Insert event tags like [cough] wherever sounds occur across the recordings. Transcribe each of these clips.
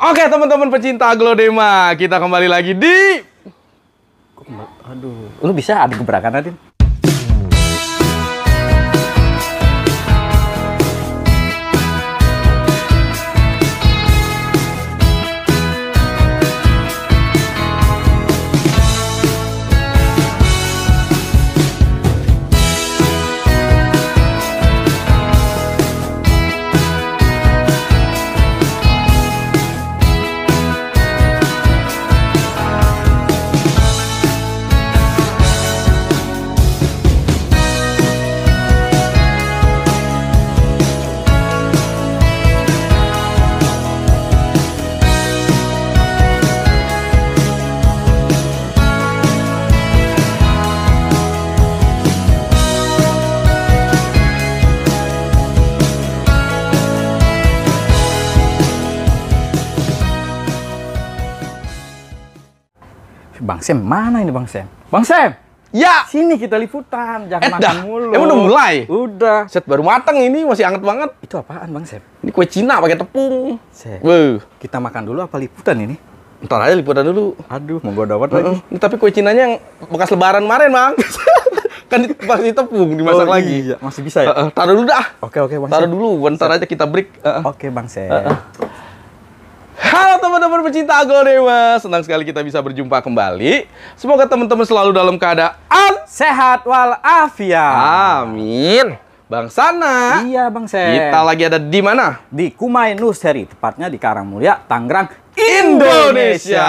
Oke teman-teman pecinta Glodema, kita kembali lagi di... Aduh, lu bisa ada gebrakan nanti? Sam mana ini Bang Sam? Bang Sam! Ya! Sini kita liputan, jangan Edda. Eh, makan mulu. Emang udah mulai? Udah. Set baru mateng ini, masih anget banget. Itu apaan Bang Sam? Ini kue Cina pakai tepung. Sam, kita makan dulu apa liputan ini? Ntar aja liputan dulu. Aduh, mau gue dapat lagi. Ini tapi kue Cinanya yang bekas lebaran kemarin, Bang. [laughs] kan pasti tepung dimasak oh, lagi. Iya. masih bisa ya? Uh, uh, taruh dulu dah. Oke, okay, oke, okay, Bang Taruh dulu, bentar aja kita break. Uh, uh. Oke, okay, Bang Sam. Uh, uh. Halo teman-teman pecinta Agoldewa, senang sekali kita bisa berjumpa kembali. Semoga teman-teman selalu dalam keadaan sehat walafiat. Amin. Bang Sana. Iya, Bang Sen. Kita lagi ada di mana? Di Kumai Nursery, tepatnya di Karang Karangmulya, Tangerang, Indonesia. Indonesia.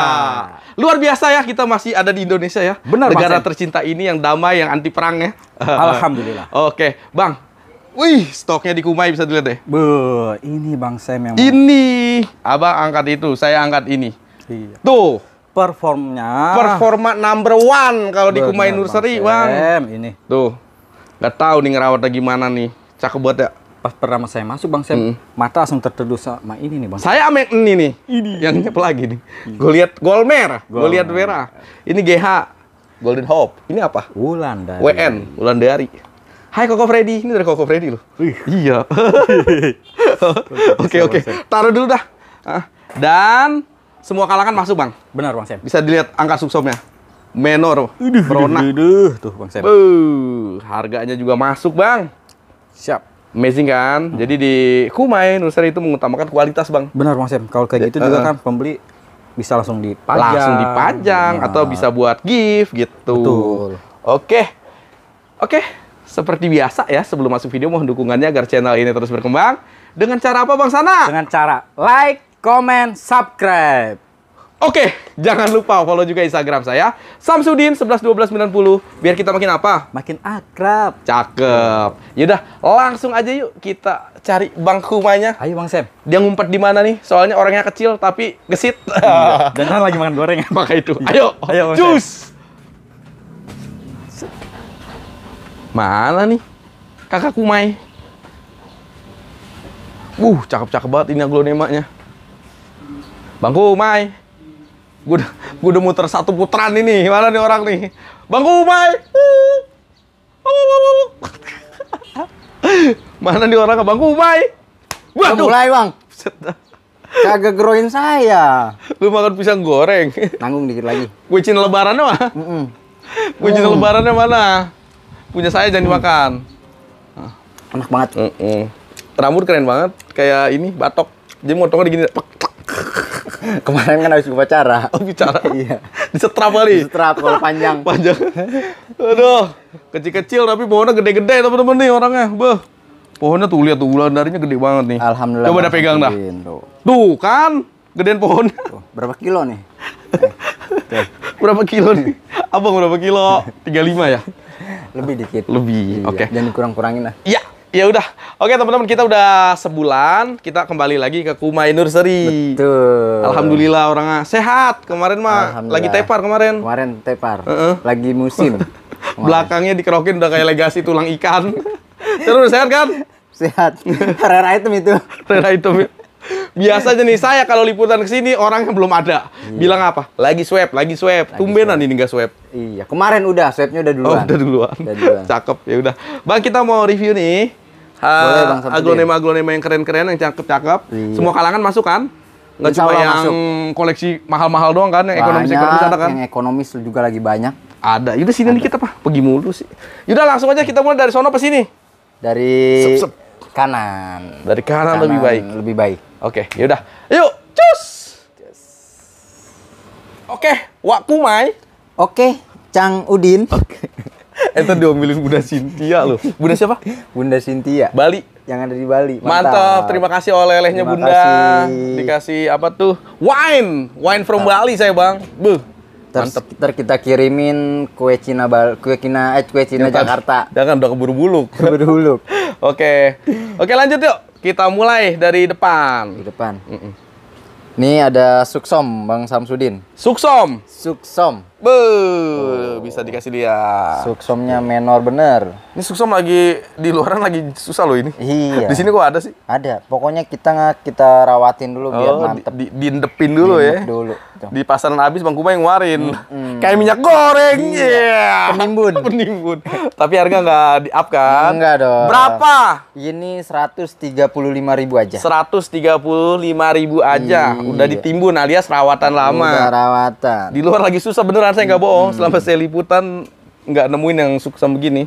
Luar biasa ya kita masih ada di Indonesia ya. Benar, Negara tercinta ini yang damai, yang anti perang ya. Alhamdulillah. [laughs] Oke, Bang Wih, stoknya di Kumai bisa dilihat deh. Be, ini Bang Sam yang Ini. Mau. Abang angkat itu, saya angkat ini. Iya. Tuh, performnya. Performa number one kalau di Kumai Nursery, Bang. Sam, ini. Tuh. Gak tahu nih ngerawatnya gimana nih. Cakep banget ya. Pas pertama saya masuk Bang Sam, mm. mata langsung terteduh sama ini nih, Bang. Saya sama ini nih. Ini. Yang ini lagi nih. Iya. Gue lihat Golmer, gue lihat merah. Ini GH. Golden Hope. Ini apa? Wulandari. WN, Dari. Hai Koko Freddy, ini dari Koko Freddy loh. Wih. Iya. [laughs] Oke oke, taruh dulu dah. Ah. Dan semua kalangan masuk bang. Benar bang Sam. Bisa dilihat angka subsomnya. Menor, uduh, Merona. Uduh, uduh, tuh bang Sam. Uh, harganya juga masuk bang. Siap. Amazing kan? Hmm. Jadi di Kumai nusantara itu mengutamakan kualitas bang. Benar bang Sam. Kalau kayak gitu uh, juga eh. kan pembeli bisa langsung dipajang. Langsung dipajang ya. atau iya. bisa buat gift gitu. Betul. Oke. Oke seperti biasa ya sebelum masuk video mohon dukungannya agar channel ini terus berkembang. Dengan cara apa Bang Sana? Dengan cara like, comment, subscribe. Oke, jangan lupa follow juga Instagram saya Samsudin 111290 biar kita makin apa? Makin akrab. Cakep. Yaudah, langsung aja yuk kita cari Bang Kumanya. Ayo Bang Sam. Dia ngumpet di mana nih? Soalnya orangnya kecil tapi gesit. Iya, dan [laughs] lagi makan goreng. Maka itu. Iya. Ayo. Ayo Bang Cus. Sam. Mana nih? Kakak Kumai. Uh, cakep-cakep banget ini aglonemanya. Bang Kumai. Gue udah, gue udah muter satu putaran ini. Mana nih orang nih? Bang Kumai. Uh. Mana nih orang Bang Kumai? Waduh. Mulai, Bang. Kagak geroin saya. Lu makan pisang goreng. Tanggung dikit lagi. Kucing lebarannya mah? Mm -mm. Kucing oh. lebarannya mana? punya saya jangan hmm. dimakan. Ah, enak banget. Mm -mm. Rambut keren banget, kayak ini batok. Jadi motongnya digini. Pek, pek. [laughs] Kemarin kan habis upacara. [laughs] Oh, bicara. [laughs] iya. Disetrap kali. Disetrap kalau panjang. panjang. Aduh, kecil-kecil tapi pohonnya gede-gede teman-teman nih orangnya. Beh. Pohonnya tuh lihat tuh ulan darinya gede banget nih. Alhamdulillah. Coba udah pegang dah. Tuh. tuh kan, gedean pohonnya. Tuh, berapa kilo nih? Eh, berapa kilo nih? Abang berapa kilo? 35 ya? lebih dikit lebih iya. oke okay. dan kurang kurangin lah iya Ya udah, oke teman-teman kita udah sebulan kita kembali lagi ke Kumai Nursery. Betul. Alhamdulillah orangnya sehat. Kemarin mah lagi tepar kemarin. Kemarin tepar. Uh -uh. Lagi musim. [laughs] Belakangnya dikerokin udah kayak legasi tulang ikan. [laughs] Terus sehat kan? Sehat. Rare item itu. Rare item. Ya. Biasanya nih saya kalau liputan ke sini orangnya belum ada. Iya. Bilang apa? Lagi swab, lagi swab. Tumbenan ini enggak swab. Iya, kemarin udah swabnya udah duluan. Oh, udah duluan. Udah duluan. Cakep, ya udah. Bang, kita mau review nih. Boleh, Bang. Ah, aglonema-aglonema yang keren-keren, yang cakep-cakep. Iya. Semua kalangan masuk kan? Nggak cuma yang masuk. koleksi mahal-mahal doang kan, yang ekonomis-ekonomis ada kan? Yang ekonomis juga lagi banyak. Ada. Yaudah sini dikit apa? Pergi mulu sih. Yaudah langsung aja kita mulai dari sono ke sini. Dari sep, sep. kanan. Dari kanan, kanan lebih baik. Lebih baik. Oke, okay, yaudah. Yuk, cus! Yes. Oke, okay, waktu Mai. Oke, okay, Cang Udin. Oke. Okay. [laughs] Entar diambilin Bunda Sintia loh. Bunda siapa? Bunda Sintia. Bali. Yang ada di Bali. Mantap. Mantap. Terima kasih oleh-olehnya Bunda. Kasih. Dikasih apa tuh? Wine. Wine from Mantap. Bali saya, Bang. Beuh. Mantap. Ter kita kirimin kue Cina Bal kue Cina eh kue Cina Jakarta. Jangan udah keburu buluk. Keburu buluk. [laughs] Oke. Oke, lanjut yuk. Kita mulai dari depan. Di depan. Mm -mm. Ini ada Suksom, Bang Samsudin. Suksom. Suksom. Be, oh. bisa dikasih lihat. Suksomnya menor bener. Ini Suksom lagi di luaran lagi susah loh ini. Iya. di sini kok ada sih? Ada. Pokoknya kita kita rawatin dulu oh, biar mantep. Di, diindepin dulu ya. Dulu. Gitu. di pasaran habis Bang Kuma yang warin. Hmm. hmm. [laughs] Kayak minyak goreng. Iya. Yeah. Penimbun. [laughs] Penimbun. Tapi harga nggak di up kan? Enggak dong. Berapa? Ini seratus tiga puluh lima ribu aja. Seratus tiga puluh lima ribu aja. Iya. Udah ditimbun alias rawatan lama. Udah rawatan. Di luar lagi susah beneran saya nggak bohong. Hmm. Selama saya liputan nggak nemuin yang suka begini.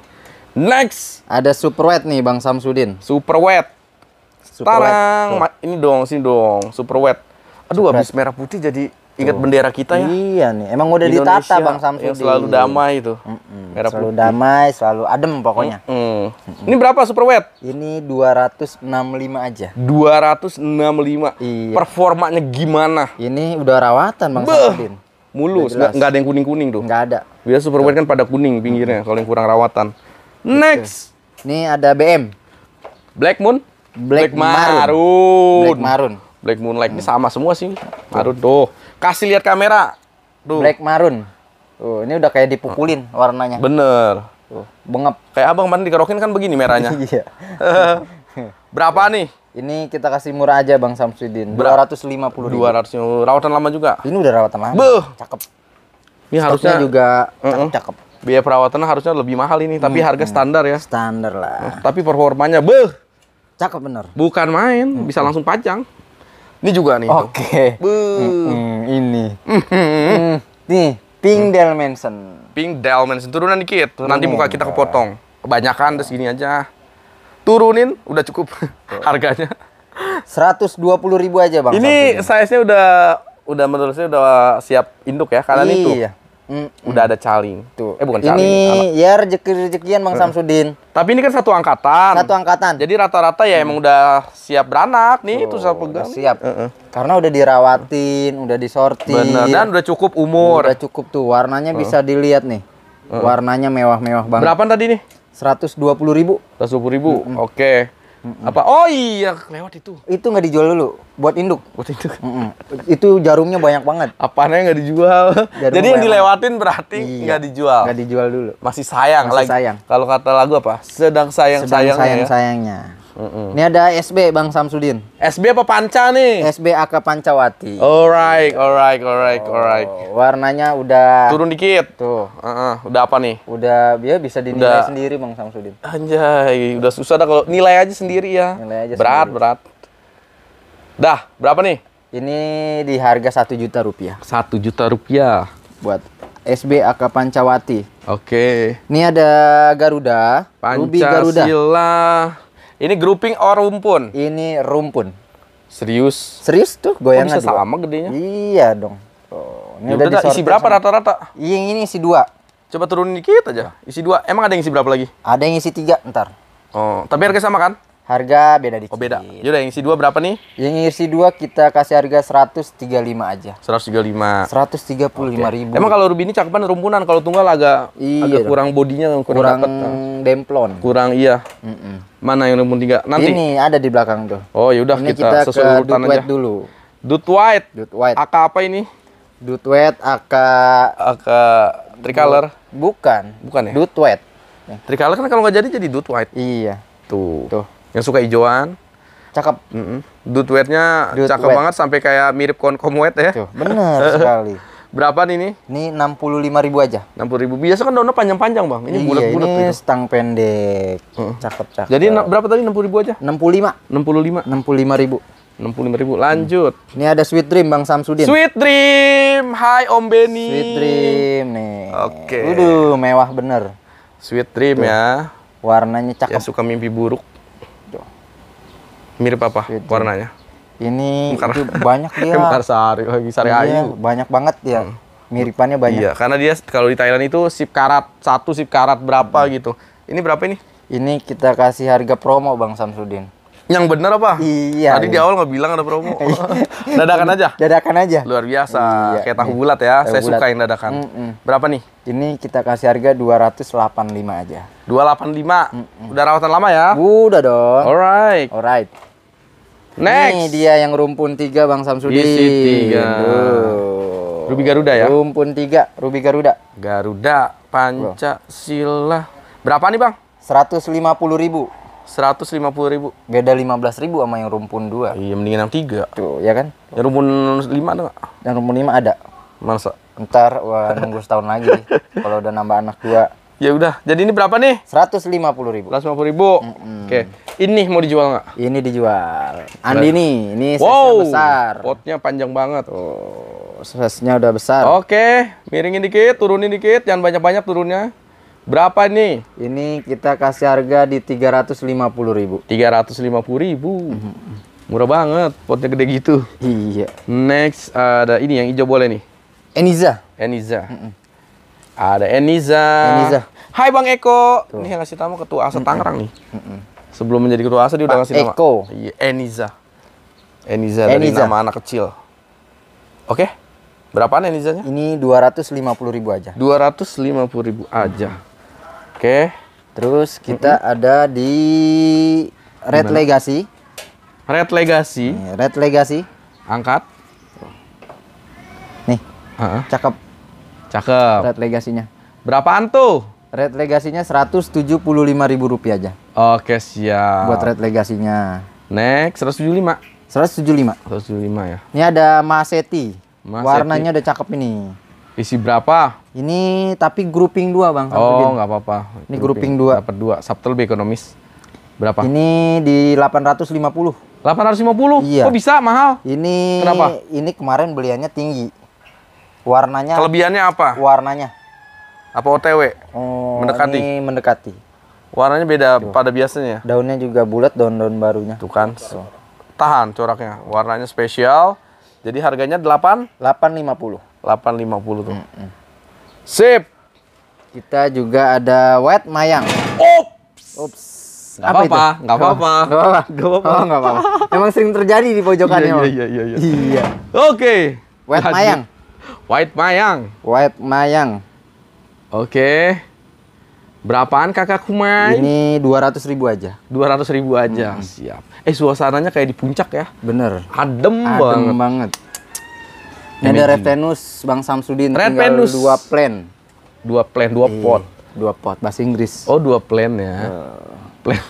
Next, ada super wet nih Bang Samsudin. Super wet. Tarang, ini dong, sini dong, Super wet. Aduh, super habis merah putih jadi Ingat bendera kita ya. Iya nih, emang udah Indonesia ditata Bang Samsudin. Yang selalu damai itu. Mm -mm. selalu damai, selalu adem pokoknya. Mm -mm. Mm Ini berapa super wet? Ini 265 aja. 265. Iya. Performanya gimana? Ini udah rawatan Bang Beuh. Samsudin. Mulus, nggak, nggak ada yang kuning-kuning tuh. Nggak ada. Biasa super wet kan pada kuning pinggirnya kalau yang kurang rawatan. Next. Ini ada BM. Black Moon? Black, Black marun Marun. Black moon Black Moonlight hmm. ini sama semua sih. marun tuh. Kasih lihat kamera. Tuh. Black maroon. Tuh, ini udah kayak dipukulin oh. warnanya. Bener. Tuh, bengep. Kayak abang kemarin dikerokin kan begini merahnya. [laughs] Iya. [laughs] Berapa nih? Ini kita kasih murah aja Bang Samsudin. Ber 250 ribu. 250 Rawatan lama juga? Ini udah rawatan lama. Beuh. Cakep. Ini harusnya juga cakep-cakep. Uh -uh. Biaya perawatan harusnya lebih mahal ini, tapi hmm, harga standar ya. Standar lah. tapi performanya beuh. Cakep bener. Bukan main, hmm. bisa langsung pajang. Ini juga nih. Oke. Okay. ini. Mm, nih, Pink mm. Pink Dalmanson turunan dikit. Turunin. Nanti muka kita kepotong. Kebanyakan terus gini aja. Turunin udah cukup [laughs] harganya. 120 ribu aja, Bang. Ini size-nya udah udah menurut saya udah siap induk ya, itu. iya. itu. Mm -mm. Udah ada caling. Tuh. Eh bukan ini, caling. Ini ya rezeki-rezekian bang Samsudin. Tapi ini kan satu angkatan. Satu angkatan. Jadi rata-rata ya mm. emang hmm. udah siap beranak nih tuh, tuh saya pegang. Siap. Karena udah dirawatin, udah disortir. Bener dan udah cukup umur. Udah cukup tuh. Warnanya uh. bisa dilihat nih. Uh. Warnanya mewah-mewah banget. berapa tadi nih? seratus dua puluh ribu. puluh ribu. Mm -hmm. Oke. Okay mm Apa? Oh iya, lewat itu. Itu nggak dijual dulu buat induk. Buat induk. [laughs] Itu jarumnya banyak banget. apa Apanya nggak dijual? Jarum [laughs] Jadi yang dilewatin berarti iya. nggak iya. dijual. Nggak dijual dulu. Masih sayang. Masih sayang. Kalau kata lagu apa? Sedang sayang Sedang ya. sayangnya. Sayang sayangnya. Ini ada SB Bang Samsudin. SB apa panca nih? SB AK Pancawati. Alright, iya. alright, alright, oh, alright. warnanya udah turun dikit. Tuh. Uh-uh. udah apa nih? Udah dia ya bisa dinilai udah. sendiri Bang Samsudin. Anjay, udah susah dah kalau nilai aja sendiri ya. Nilai aja berat, sendiri. berat. Dah, berapa nih? Ini di harga satu juta rupiah. Satu juta rupiah. Buat SB AK Pancawati. Oke. Okay. Ini ada Garuda. Pancasila. Ruby Garuda. Ini grouping or rumpun? Ini rumpun. Serius? Serius tuh goyangan. Oh, bisa sama gedenya? Iya dong. Oh, ini ya udah, isi berapa rata-rata? Iya, ini isi dua. Coba turunin dikit aja. Isi dua. Emang ada yang isi berapa lagi? Ada yang isi tiga ntar. Oh, tapi harga sama kan? Harga beda oh, dikit. Oh beda. Yaudah yang isi dua berapa nih? Yang isi dua kita kasih harga 135 aja. 135. 135 okay. ribu. Emang kalau ruby ini rumpunan, kalau tunggal agak iya, agak kurang bodinya kurang, kurang dapet, ah. demplon. Kurang iya. Mm -mm. Mana yang rumpun tiga? Nanti. Ini ada di belakang tuh. Oh yaudah ini kita, kita sesuai ke urutan aja. dulu. Dut white. Dut white. Aka apa ini? Dut white Aka. Aka. tricolor. bukan. Bukan ya? Dut white. Tricolor kan kalau nggak jadi jadi dut white. Iya. Tuh. Tuh. Yang suka hijauan. Cakep. Mm dude Dutwetnya dude cakep wet. banget sampai kayak mirip koncom wet ya. Tuh, bener [laughs] sekali. Berapa nih ini? Ini 65 ribu aja. 60 ribu. Biasa kan daunnya panjang-panjang, Bang. Ini iya, bulat-bulat iya, ini gitu. stang pendek. Cakep-cakep. Jadi berapa tadi 60 ribu aja? 65. 65. 65 ribu. 65 ribu. Lanjut. Hmm. Ini ada Sweet Dream Bang Samsudin. Sweet Dream. Hai Om Benny. Sweet Dream nih. Oke. Okay. Waduh, mewah bener. Sweet Dream Tuh. ya. Warnanya cakep. Ya suka mimpi buruk. Mirip apa gitu. warnanya? Ini Mekar. banyak [laughs] dia. Mekar sari oh, lagi sari iya, ayu. Banyak banget ya. Hmm. Miripannya banyak. Iya, karena dia kalau di Thailand itu sip karat satu sip karat berapa hmm. gitu. Ini berapa ini? Ini kita kasih harga promo Bang Samsudin. Yang benar apa? Iya. Tadi iya. di awal nggak bilang ada promo. [laughs] Iya. [laughs] dadakan aja. Dadakan aja. Luar biasa. Iya, Kayak iya. tahu iya. bulat ya. Tahu Saya bulat. suka yang dadakan. Mm -mm. Berapa nih? Ini kita kasih harga 285 aja. 285. Mm -mm. Udah rawatan lama ya? Udah dong. Alright. Alright. Next. Ini dia yang rumpun tiga Bang Samsudin. Isi tiga. Tuh. Garuda ya? Rumpun tiga Rubi Garuda. Garuda, Pancasila. Berapa nih Bang? 150 ribu. 150 ribu. Beda 15 ribu sama yang rumpun dua Iya, mendingan yang tiga Tuh, ya kan? Yang rumpun lima ada nggak? Yang rumpun lima ada. Masa? Ntar, wah, nunggu setahun lagi. [laughs] Kalau udah nambah anak dua Ya udah. Jadi ini berapa nih? Seratus lima puluh ribu. 150 ribu. Mm -hmm. Oke. Ini mau dijual nggak? Ini dijual. Andi ini, ini wow, besar. Potnya panjang banget. Oh, size-nya udah besar. Oke, miringin dikit, turunin dikit, jangan banyak-banyak turunnya. Berapa nih? Ini kita kasih harga di tiga ratus lima puluh ribu. Tiga ratus ribu. Mm -hmm. Murah banget, potnya gede gitu. Iya. Next ada ini yang hijau boleh nih. Eniza. Eniza. Mm -hmm. Ada Eniza. Eniza. Hai Bang Eko. Tuh. Ini yang ngasih tamu ketua ASA Tangerang nih. Mm Sebelum menjadi ketua ASA dia udah ngasih nama. Eko. Iya, Eniza. Eniza. Eniza dari nama anak kecil. Oke. Okay? Berapaan Enizanya? Ini puluh ribu aja. puluh ribu aja. Oke. Terus kita mm -mm. ada di Red Dimana? Legacy. Red Legacy. Red Legacy. Angkat. Nih. Uh -huh. Cakep. Cakep. Red legasinya. Berapaan tuh? Red legasinya ribu rupiah aja. Oke, siap. Buat red legasinya. Next 175. 175. lima ya. Ini ada Maseti. Maseti. Warnanya udah cakep ini. Isi berapa? Ini tapi grouping dua Bang. Oh, nggak apa-apa. Ini grouping dua Dapat dua Sabtu lebih ekonomis. Berapa? Ini di delapan delapan ratus lima puluh 850. 850? Iya. Kok bisa mahal? Ini Kenapa? Ini kemarin beliannya tinggi. Warnanya. Kelebihannya apa? Warnanya. Apa OTW? Hmm, oh, mendekati. Ini mendekati. Warnanya beda Tuh. pada biasanya. Daunnya juga bulat, daun-daun barunya. Tuh kan. So. Tahan coraknya. Warnanya spesial. Jadi harganya 8? 850. 850 tuh. Mm -mm. Sip. Kita juga ada wet mayang. Ops. Ops. Gak apa, apa itu? Gak apa-apa. Gak apa-apa. [laughs] Gak apa-apa. gak apa Emang sering terjadi di pojokannya. Iya, ya, iya, iya, iya. Iya. Oke. Wet mayang. White Mayang. White Mayang. Oke. Berapaan kakak main? Ini 200 ribu aja. 200 ribu aja, hmm. siap. Eh suasananya kayak di puncak ya? Bener. Adem, Adem banget. Adem banget. Ini ada Red Bang Samsudin. Red dua plan. Dua plan, dua e, pot. Dua pot, bahasa Inggris. Oh dua plan ya. Uh. Plan.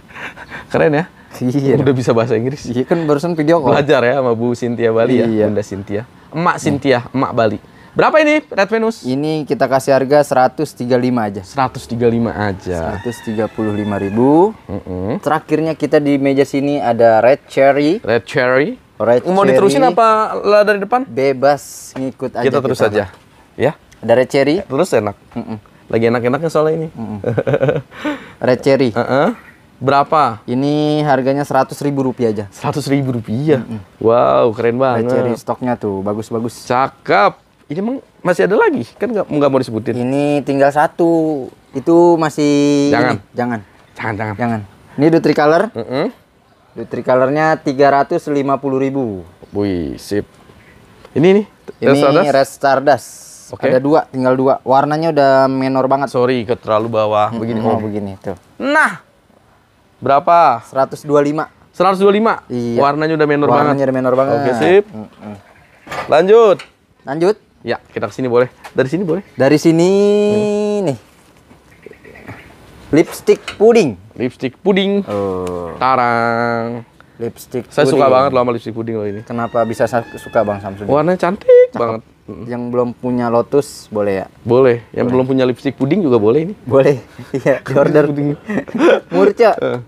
[laughs] Keren ya? Iya. Udah bisa bahasa Inggris. Iya kan barusan video kok. Belajar ya sama Bu Cynthia Bali ya, iya. ya, Bunda Cynthia emak Cynthia, hmm. emak Bali. Berapa ini Red Venus? Ini kita kasih harga 135 aja. 135 aja. 135 ribu. Mm -hmm. Terakhirnya kita di meja sini ada Red Cherry. Red Cherry. Red Mau cherry. diterusin apa lah dari depan? Bebas ngikut aja. Kita terus kita aja. Apa? Ya. Ada Red Cherry. Terus enak. Mm -mm. Lagi enak-enaknya soalnya ini. Mm -mm. [laughs] Red Cherry. Uh -uh. Berapa? Ini harganya seratus ribu rupiah aja. Seratus ribu rupiah? Mm -mm. Wow, keren banget. Cari stoknya tuh, bagus-bagus. Cakep. Ini emang masih ada lagi? Kan nggak mau disebutin. Ini tinggal satu. Itu masih... Jangan. Ini. Jangan. Jangan, jangan. Jangan. Ini tiga Mm lima puluh ribu. Wih, sip. Ini nih? Ini Stardust? Red Stardust. Okay. Ada dua, tinggal dua. Warnanya udah menor banget. Sorry, ke terlalu bawah. Begini. -hmm. Oh, begini. Tuh. Nah, Berapa? 125. 125. Iya. Warnanya udah menor banget. Warnanya udah menor banget. Oke, sip. Mm -mm. Lanjut. Lanjut. Ya, kita ke sini boleh. Dari sini boleh. Dari sini hmm. nih. Lipstick puding. Lipstick puding. Oh. Tarang. Lipstick. Saya puding. suka banget loh sama lipstick puding loh ini. Kenapa bisa suka Bang Samsung? Warnanya cantik Cakep. banget hmm Yang belum punya Lotus boleh ya? Boleh. Yang boleh. belum punya lipstick puding juga boleh ini. Boleh. [laughs] Iya, di order. [laughs] Murca. Eh,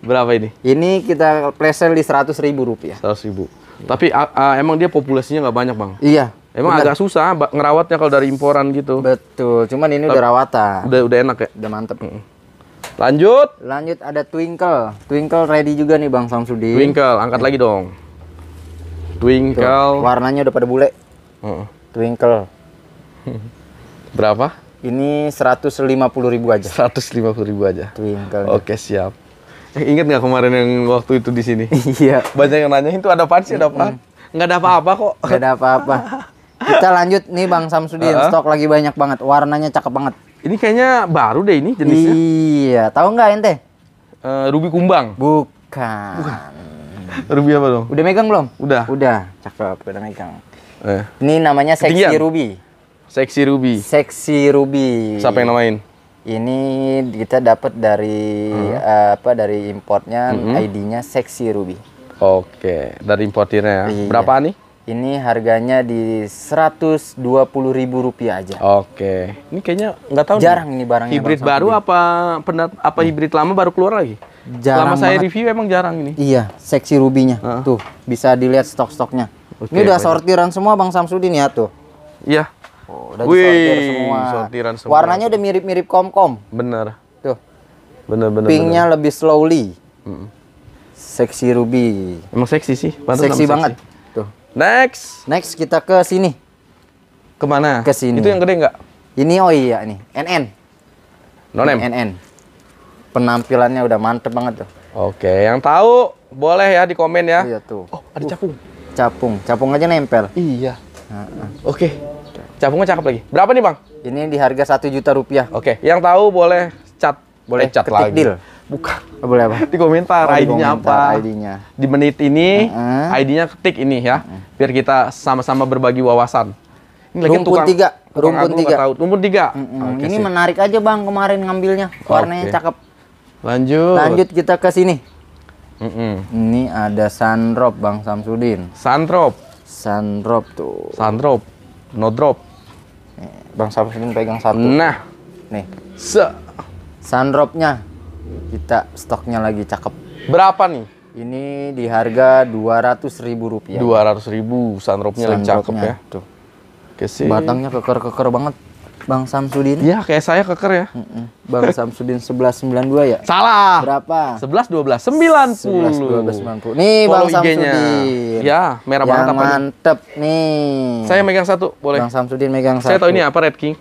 berapa ini? Ini kita presel di seratus ribu rupiah. Seratus ribu. Ya. Tapi uh, emang dia populasinya nggak banyak bang? Iya. Emang benar. agak susah ngerawatnya kalau dari imporan gitu. Betul. Cuman ini Tapi, udah rawatan. Udah udah enak ya. Udah mantep. Mm. Lanjut. Lanjut ada Twinkle. Twinkle ready juga nih Bang Samsudin. Twinkle, angkat ya. lagi dong. Twinkle. Tuh, warnanya udah pada bule. Uh. Twinkle. [laughs] Berapa? Ini 150 ribu aja. 150 ribu aja. Twinkle. Oke, siap. Eh, ingat nggak kemarin yang waktu itu di sini? [laughs] Iya. Banyak yang nanya itu ada apa sih, ada apa? Nggak ada apa-apa kok. Nggak ada apa-apa. Kita lanjut nih Bang Samsudin, uh -huh. stok lagi banyak banget. Warnanya cakep banget. Ini kayaknya baru deh ini jenisnya. Iya, tahu nggak ente? Uh, Ruby kumbang. Bukan. Bukan. Ruby apa dong? Udah megang belum? Udah. Udah, cakep, udah megang. Eh. Ini namanya Sexy Ketinggian. Ruby. Sexy Ruby. Sexy Ruby. Siapa yang namain? Ini kita dapat dari hmm. Eh, apa dari importnya hmm. ID-nya Sexy Ruby. Oke, dari importirnya ya. Iya. Berapa nih? Ini harganya di ribu rupiah aja. Oke. Ini kayaknya nggak tahu jarang nih, ini barangnya. hybrid bang, baru apa pendat apa hmm. hibrid lama baru keluar lagi? Jarang. Lama saya banget. review emang jarang ini. Iya, seksi rubinya. Uh. Tuh, bisa dilihat stok-stoknya. Okay, ini udah sortiran semua Bang Samsudin ya tuh. Iya. Oh, udah Wih, semua. Sortiran semua. Warnanya udah mirip-mirip komkom. kom Bener. Tuh. Bener bener. Pinknya bener. lebih slowly. Mm. Seksi ruby. Emang seksi sih. Pantas seksi banget. Tuh. Next. Next kita ke sini. Kemana? Ke sini. Itu yang gede nggak? Ini oh iya nih. NN. Nonem. NN. Penampilannya udah mantep banget tuh. Oke, yang tahu boleh ya di komen ya. Iya tuh. Oh, ada capung capung capung aja nempel iya uh -huh. oke okay. capungnya cakep lagi berapa nih bang ini di harga satu juta rupiah oke okay. yang tahu boleh cat boleh eh, cat ketik lagi deal. Buka. Oh, boleh apa [laughs] di komentar oh, ID-nya apa ID-nya di menit ini uh -huh. ID-nya ketik ini ya uh -huh. biar kita sama-sama berbagi wawasan ini lagi rumpun tukang, tiga tukang rumpun tiga tahu. rumpun tiga -huh. Okay, ini sih. menarik aja bang kemarin ngambilnya warnanya okay. cakep lanjut lanjut kita ke sini Mm -mm. Ini ada sandrop, Bang Samsudin. Sandrop, sandrop tuh. Sandrop, No drop. Bang Samsudin pegang satu. Nah. Nih. Se. sandropnya kita stoknya lagi cakep. Berapa nih? Ini di harga dua ratus ribu rupiah. Dua ratus ribu sandropnya lagi cakep ya. Tuh. Kesi. Batangnya keker-keker banget. Bang Samsudin? Iya, kayak saya keker ya. Bang Samsudin Bang Samsudin 1192 ya? Salah. Berapa? puluh. Sebelas 90. belas sembilan puluh. Nih Follow Bang Samsudin. Ya, merah banget ya, apa mantep nih. Saya megang satu, boleh. Bang Samsudin megang satu. Saya tahu ini apa Red King.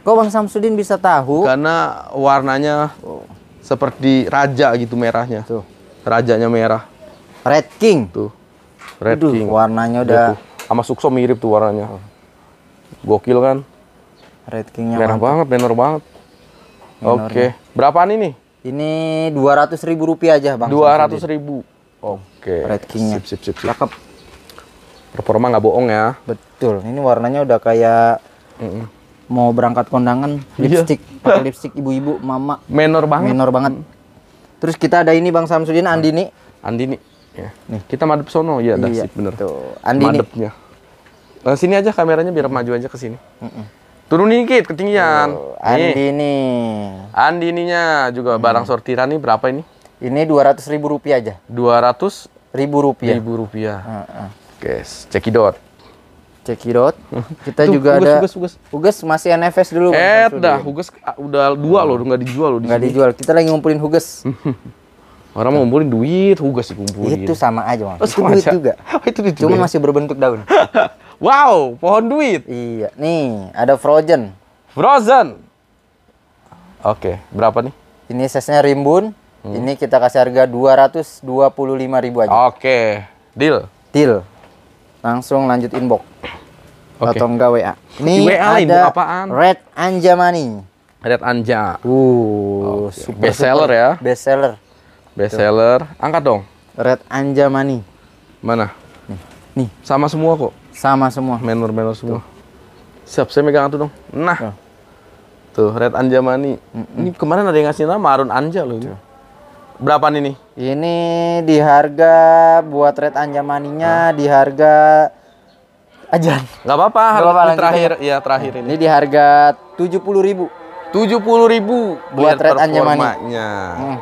Kok Bang Samsudin bisa tahu? Karena warnanya oh. seperti raja gitu merahnya. Tuh. Rajanya merah. Red King. Tuh. Red Aduh, King. Warnanya iya udah. Sama Sukso mirip tuh warnanya. Gokil kan? ratingnya merah mantap. banget, minor banget. Oke, okay. berapaan ini? Ini dua ratus ribu rupiah aja bang. Dua ratus ribu. Oke. Okay. Red Sip, sip, sip, sip. Cakep. Performa nggak bohong ya. Betul. Ini warnanya udah kayak mm -mm. mau berangkat kondangan, iya. lipstick, yeah. pakai lipstick ibu-ibu, mama. Menor banget. Menor banget. Mm. Terus kita ada ini Bang Samsudin Andini. Andini. Ya. Nih. Kita madep sono, ya, iya, dasip iya, bener. Tuh. Andini. Madepnya. Nah, sini aja kameranya biar maju aja ke sini. Mm -mm. Turun dikit ketinggian. Oh, Andi ini. Andi ininya juga hmm. barang sortiran nih berapa ini? Ini dua ratus ribu rupiah aja. Dua ratus ribu rupiah. Ribu rupiah. Uh -uh. Guys, cekidot. Cekidot. Hmm. Kita Tuh, juga ada. Ugas Ugas masih NFS dulu. Eh, dah. Ugas ah, udah dua loh, hmm. nggak dijual loh. Nggak dijual. Kita lagi ngumpulin huges. [laughs] Orang mau ngumpulin duit, hugas dikumpulin. Itu sama aja, Bang. Oh, itu duit juga. [laughs] Oh, itu duit Cuma masih berbentuk daun. [laughs] Wow, pohon duit. Iya, nih ada frozen. Frozen. Oke, berapa nih? Ini sesnya rimbun. Hmm. Ini kita kasih harga dua dua ratus lima ribu aja. Oke, deal. Deal. Langsung lanjut inbox. Okay. Atau enggak WA. Ini WA ada apaan? Red Anjamani. Red Anja. Uh, okay. super, best seller super. ya. Best seller. Best seller. Angkat dong. Red Anjamani. Mana? Nih. Nih. Sama semua kok. Sama semua. menur menor semua. Tuh. Siap, saya megang itu dong. Nah. Tuh. Ya. Tuh, Red Anjamani. Mm -mm. Ini kemarin ada yang ngasih nama Arun Anja loh. Tuh. berapa ini? Ini di harga buat Red Anjamaninya nah. di harga aja Gak apa-apa, harga terakhir. ya hmm. terakhir ini. Ini di harga tujuh puluh ribu. tujuh puluh ribu buat Red Anjamani. Hmm.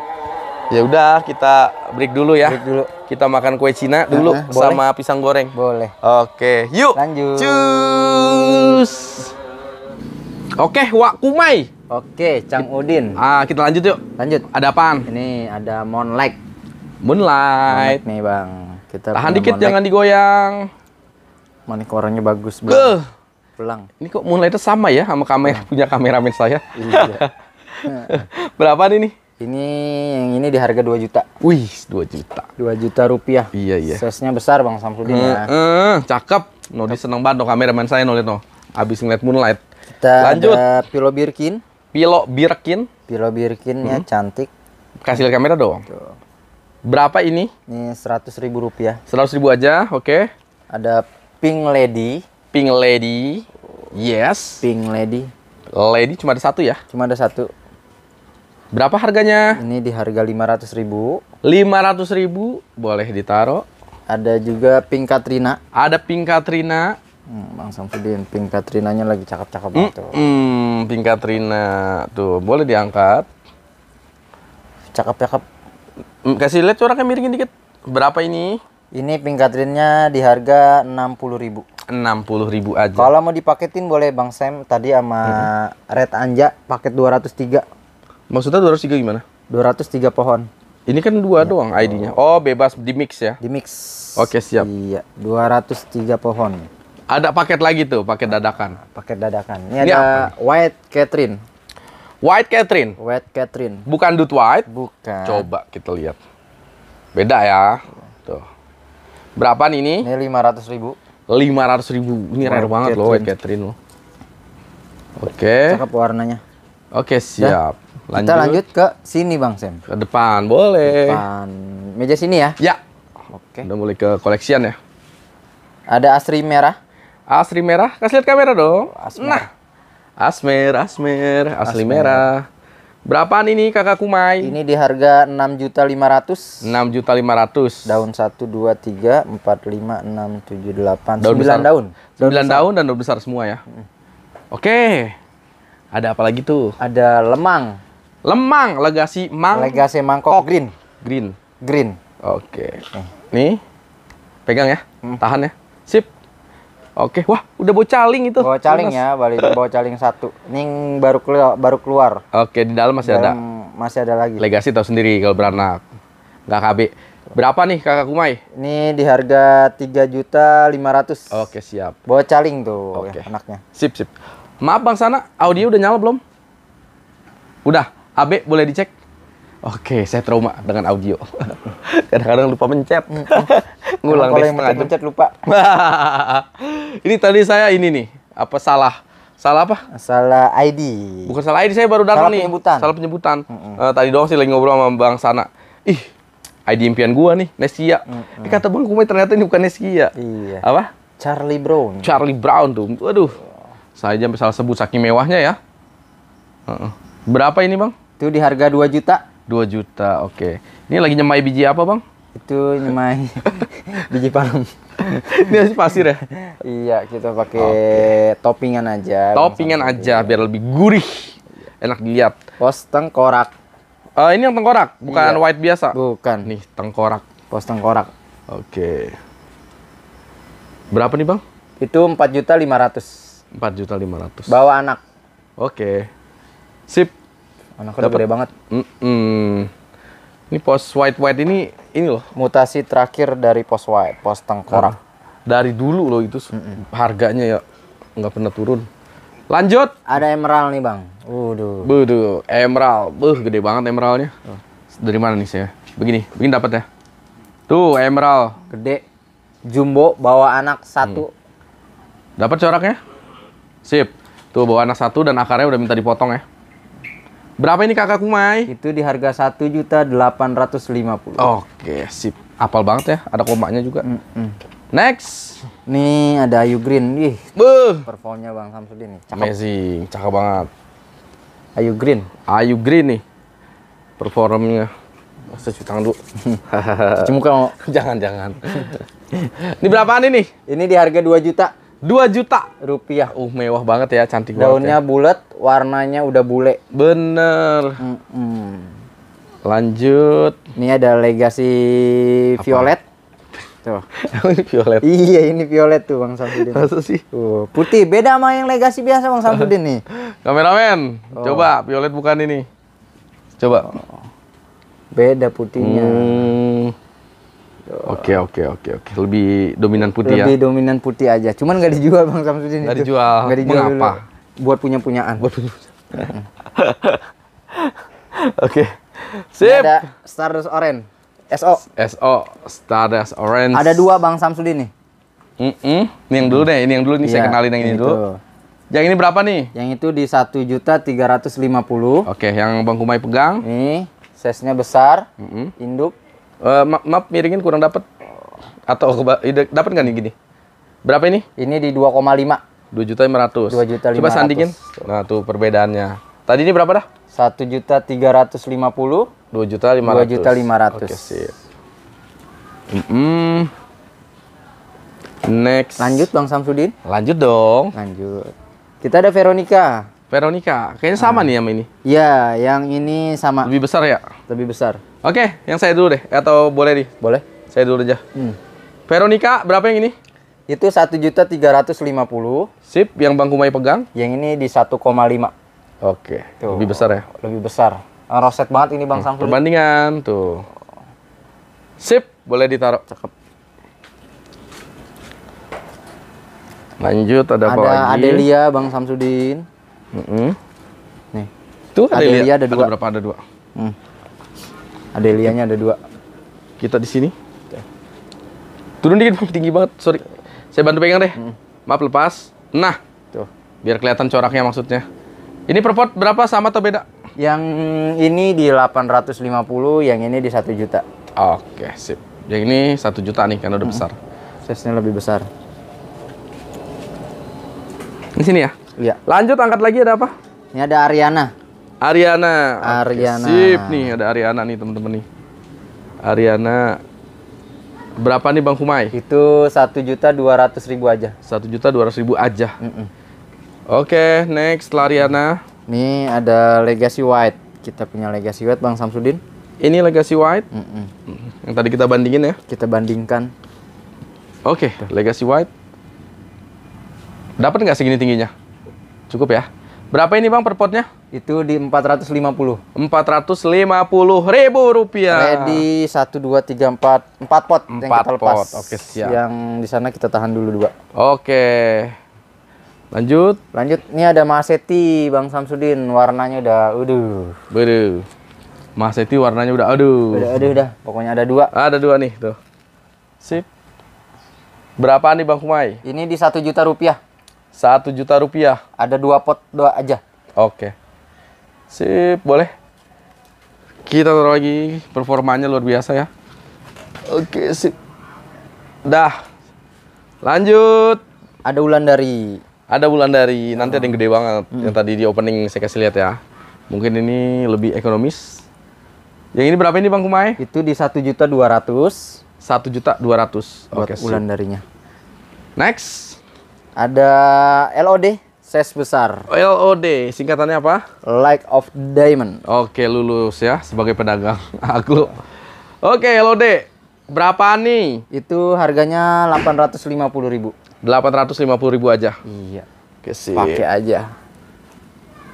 Ya udah, kita break dulu ya. Break dulu. Kita makan kue Cina eh, dulu uh sama pisang goreng. Boleh. Oke, yuk. Lanjut. Cus. Oke, Wak Kumai. Oke, Cang Udin. Ah, kita lanjut yuk. Lanjut. Ada apaan? Ini ada Moonlight. Moonlight. nih, Bang. Kita Tahan dikit Moonlight. jangan digoyang. Mana orangnya bagus, Bang. Uh. Pulang. Ini kok Moonlightnya sama ya sama kamera iya. punya kameramen saya. Iya. [laughs] Berapa nih nih? Ini yang ini di harga 2 juta. Wih, 2 juta. 2 juta rupiah. Iya, iya. Size-nya besar Bang Samsudin mm, ya. Mm, cakep. Nodi seneng banget dong kameraman saya Nodi no. Abis ngeliat moonlight. Kita Lanjut. Ada Pilo Birkin. Pilo Birkin. Pilo Birkin ya, hmm. cantik. Kasih lihat kamera dong. Berapa ini? Ini 100 ribu rupiah. 100 ribu aja, oke. Okay. Ada Pink Lady. Pink Lady. Yes. Pink Lady. Lady cuma ada satu ya? Cuma ada satu. Berapa harganya? Ini di harga 500 ribu. 500 ribu, boleh ditaruh. Ada juga Pink Katrina. Ada Pink Katrina. Hmm, Bang Samsudin, Pink Katrinanya lagi cakep-cakep banget tuh. Hmm, Pink Katrina. Tuh, boleh diangkat. Cakep-cakep. Mm, kasih lihat coraknya miring dikit. Berapa ini? Ini Pink Katrinnya di harga 60 ribu. 60 ribu aja. Kalau mau dipaketin boleh Bang Sam tadi sama hmm. Red Anja paket 203. Maksudnya 203 gimana? 203 pohon. Ini kan dua ya. doang ID-nya. Oh, bebas di mix ya? Di mix. Oke, siap. Iya, 203 pohon. Ada paket lagi tuh, paket dadakan. Paket dadakan. Ini, Ini ada apa? White Catherine. White Catherine. White Catherine. Bukan Dude White? Bukan. Coba kita lihat. Beda ya. Tuh. Berapa nih ini? Ini ratus ribu. ratus ribu. Ini White rare banget loh White Catherine loh. Oke. Okay. Cakep warnanya. Oke, okay, siap. Dan? lanjut. Kita lanjut ke sini Bang Sam. Ke depan, boleh. Depan. Meja sini ya? Ya. Oke. Udah mulai ke koleksian ya. Ada asri merah. Asri merah? Kasih lihat kamera dong. Asmer. Nah. Asmer, Asmer, asli asmer. merah. Berapaan ini kakak kumai? Ini di harga 6.500. 6.500. Daun 1, 2, 3, 4, 5, 6, 7, 8, daun 9 besar. daun. 9 daun, daun dan daun besar semua ya. Hmm. Oke. Ada apa lagi tuh? Ada lemang. Lemang legasi mang legasi mangkok green. Green. Green. Oke. Okay. Nih. Pegang ya. Hmm. Tahan ya. Sip. Oke. Okay. Wah, udah caling itu. bawa caling ya, balik bawa caling satu. Ning baru keluar, baru keluar. Oke, okay, di dalam masih dalam ada. Masih ada lagi. Legasi tahu sendiri kalau beranak. Enggak KB. Berapa nih Kakak Kumai? Ini di harga 3 juta 500. Oke, siap. caling tuh ya, Oke. Ya, anaknya. Sip, sip. Maaf Bang Sana, audio udah nyala belum? Udah. AB boleh dicek? Oke, saya trauma dengan audio. [laughs] Kadang-kadang lupa mencet. [laughs] Ngulang Kalau yang mencet, mencet lupa. [laughs] ini tadi saya ini nih, apa salah? Salah apa? Salah ID. Bukan salah ID, saya baru datang salah nih. Penyebutan. Salah penyebutan. Mm -hmm. uh, tadi doang sih lagi ngobrol sama Bang Sana. Ih, ID impian gua nih, Nesia. Mm -hmm. Eh, kata Bang Kumai ternyata ini bukan Nesia. Iya. Apa? Charlie Brown. Charlie Brown tuh. Aduh. Saya sampai salah sebut saking mewahnya ya. Uh -uh. Berapa ini, Bang? Itu di harga 2 juta. 2 juta, oke. Okay. Ini lagi nyemai biji apa, Bang? Itu nyemai [laughs] biji palem. Ini masih pasir ya? iya, kita pakai okay. toppingan aja. Toppingan aja biar lebih gurih. Enak dilihat. Pos tengkorak. Uh, ini yang tengkorak, bukan iya. white biasa. Bukan. Nih, tengkorak. Pos tengkorak. Oke. Okay. Berapa nih, Bang? Itu 4 juta 500. 4 juta 500. Bawa anak. Oke. Okay. Sip. Anaknya udah gede banget. Mm -mm. Ini pos white white ini ini loh. Mutasi terakhir dari pos white, pos tengkorak. Nah, dari dulu loh itu mm -mm. harganya ya nggak pernah turun. Lanjut. Ada emerald nih bang. Waduh. Waduh, emerald. Beuh, gede banget emeraldnya. Dari mana nih saya? Begini, begini dapat ya. Tuh emerald. Gede. Jumbo bawa anak satu. Hmm. Dapat coraknya? Sip. Tuh bawa anak satu dan akarnya udah minta dipotong ya. Berapa ini kakak Kumai? Itu di harga satu juta delapan ratus lima puluh. Oke, sip. Apal banget ya, ada komanya juga. Mm -mm. Next. Nih ada Ayu Green. Ih. Buh. Performnya Bang Samsudin nih. Cakep. Amazing, cakep banget. Ayu Green. Ayu Green nih. Performnya. Saya cuci tangan dulu. [laughs] cuci muka [laughs] jangan, jangan. ini berapaan ini? Ini di harga dua juta. 2 juta rupiah. Uh, mewah banget ya, cantik Daunnya banget. Daunnya ya. bulat, warnanya udah bule. Bener. Mm -mm. Lanjut. Ini ada legasi Apa? violet. Tuh. [laughs] ini violet. Iya, ini violet tuh Bang Samsudin. Masa sih? Tuh, putih. Beda sama yang legasi biasa Bang Samsudin nih. [laughs] Kameramen, oh. coba violet bukan ini. Coba. Beda putihnya. Hmm. Gitu. Oke oke oke oke. Lebih dominan putih Lebih ya. Lebih dominan putih aja. Cuman nggak dijual Bang Samsudin Nggak dijual. Enggak dijual. Mengapa? Dulu. Buat punya-punyaan. Buat punya. [laughs] oke. Sip. Ini ada Stardust Orange. SO. SO Stardust Orange. Ada dua Bang Samsudin nih. Mm -mm. Ini yang dulu deh, ini yang dulu nih yeah, saya iya, kenalin yang ini, dulu. Yang ini berapa nih? Yang itu di satu juta tiga ratus lima puluh. Oke, yang Bang Kumai pegang. Nih, size-nya besar, mm -mm. induk, Uh, ma maaf miringin kurang dapat. Atau dapat nggak nih gini? Berapa ini? Ini di 2,5. 2 juta 500. 2 juta ratus Coba sandingin. Nah, tuh perbedaannya. Tadi ini berapa dah? Satu juta tiga ratus lima puluh dua juta lima ratus 2 juta lima ratus Oke, sih Mm -mm. Next. Lanjut Bang Samsudin. Lanjut dong. Lanjut. Kita ada Veronica. Veronica, kayaknya sama nah. nih sama ini. Iya, yang ini sama. Lebih besar ya? Lebih besar. Oke, yang saya dulu deh atau boleh nih? Boleh. Saya dulu aja. Hmm. Veronica, berapa yang ini? Itu satu juta tiga ratus lima puluh. Sip, yang Bang Kumai pegang? Yang ini di satu koma lima. Oke. Tuh, lebih besar ya? Lebih besar. Ah, roset banget ini Bang hmm, Samsul. Perbandingan tuh. Sip, boleh ditaruh. Cakep. Lanjut ada, ada apa lagi? Ada Adelia Bang Samsudin. Mm -hmm. Nih. Tuh Adelia, Adelia ada, dua. ada berapa? Ada dua. Hmm. Adelianya ada dua. Kita di sini. Turun dikit, tinggi banget. Sorry. Saya bantu pegang deh. Hmm. Maaf lepas. Nah. Tuh. Biar kelihatan coraknya maksudnya. Ini per berapa sama atau beda? Yang ini di 850, yang ini di 1 juta. Oke, sip. Yang ini 1 juta nih karena udah hmm. besar. size lebih besar. Di sini ya? Iya. Lanjut angkat lagi ada apa? Ini ada Ariana. Ariana. Ariana. Okay, sip nih ada Ariana nih teman-teman nih. Ariana berapa nih Bang Kumai? Itu satu juta dua ratus ribu aja. Satu juta dua ratus ribu aja. Mm -mm. Oke, okay, next Lariana. Nih ada Legacy White. Kita punya Legacy White Bang Samsudin. Ini Legacy White. Mm -mm. Yang tadi kita bandingin ya? Kita bandingkan. Oke, okay, Legacy White. Dapat nggak segini tingginya? Cukup ya? Berapa ini bang per potnya? Itu di empat empat ratus ratus lima puluh lima puluh ribu rupiah. Ready satu dua tiga empat empat pot empat yang kita lepas. Pot. Oke siap. Yang di sana kita tahan dulu dua. Oke. Lanjut. Lanjut. Ini ada Maseti Bang Samsudin. Warnanya udah aduh. Aduh. Maseti warnanya udah aduh. Udah aduh udah. Pokoknya ada dua. Ada dua nih tuh. Sip. Berapa nih Bang Kumai? Ini di satu juta rupiah. Satu juta rupiah. Ada dua pot dua aja. Oke. Okay. Sip, boleh. Kita taruh lagi performanya luar biasa ya. Oke, okay, sip. Dah. Lanjut. Ada ulan dari. Ada ulan dari. Nanti oh. ada yang gede banget hmm. yang tadi di opening saya kasih lihat ya. Mungkin ini lebih ekonomis. Yang ini berapa ini Bang Kumai? Itu di satu juta dua ratus. Satu juta dua ratus. Oke. ulan darinya. Next. Ada LOD, ses besar. LOD, singkatannya apa? Like of Diamond. Oke, lulus ya sebagai pedagang. [laughs] Aku. Oke, LOD. Berapa nih? Itu harganya ribu. 850.000. ribu aja. Iya. Oke sih. Pakai aja.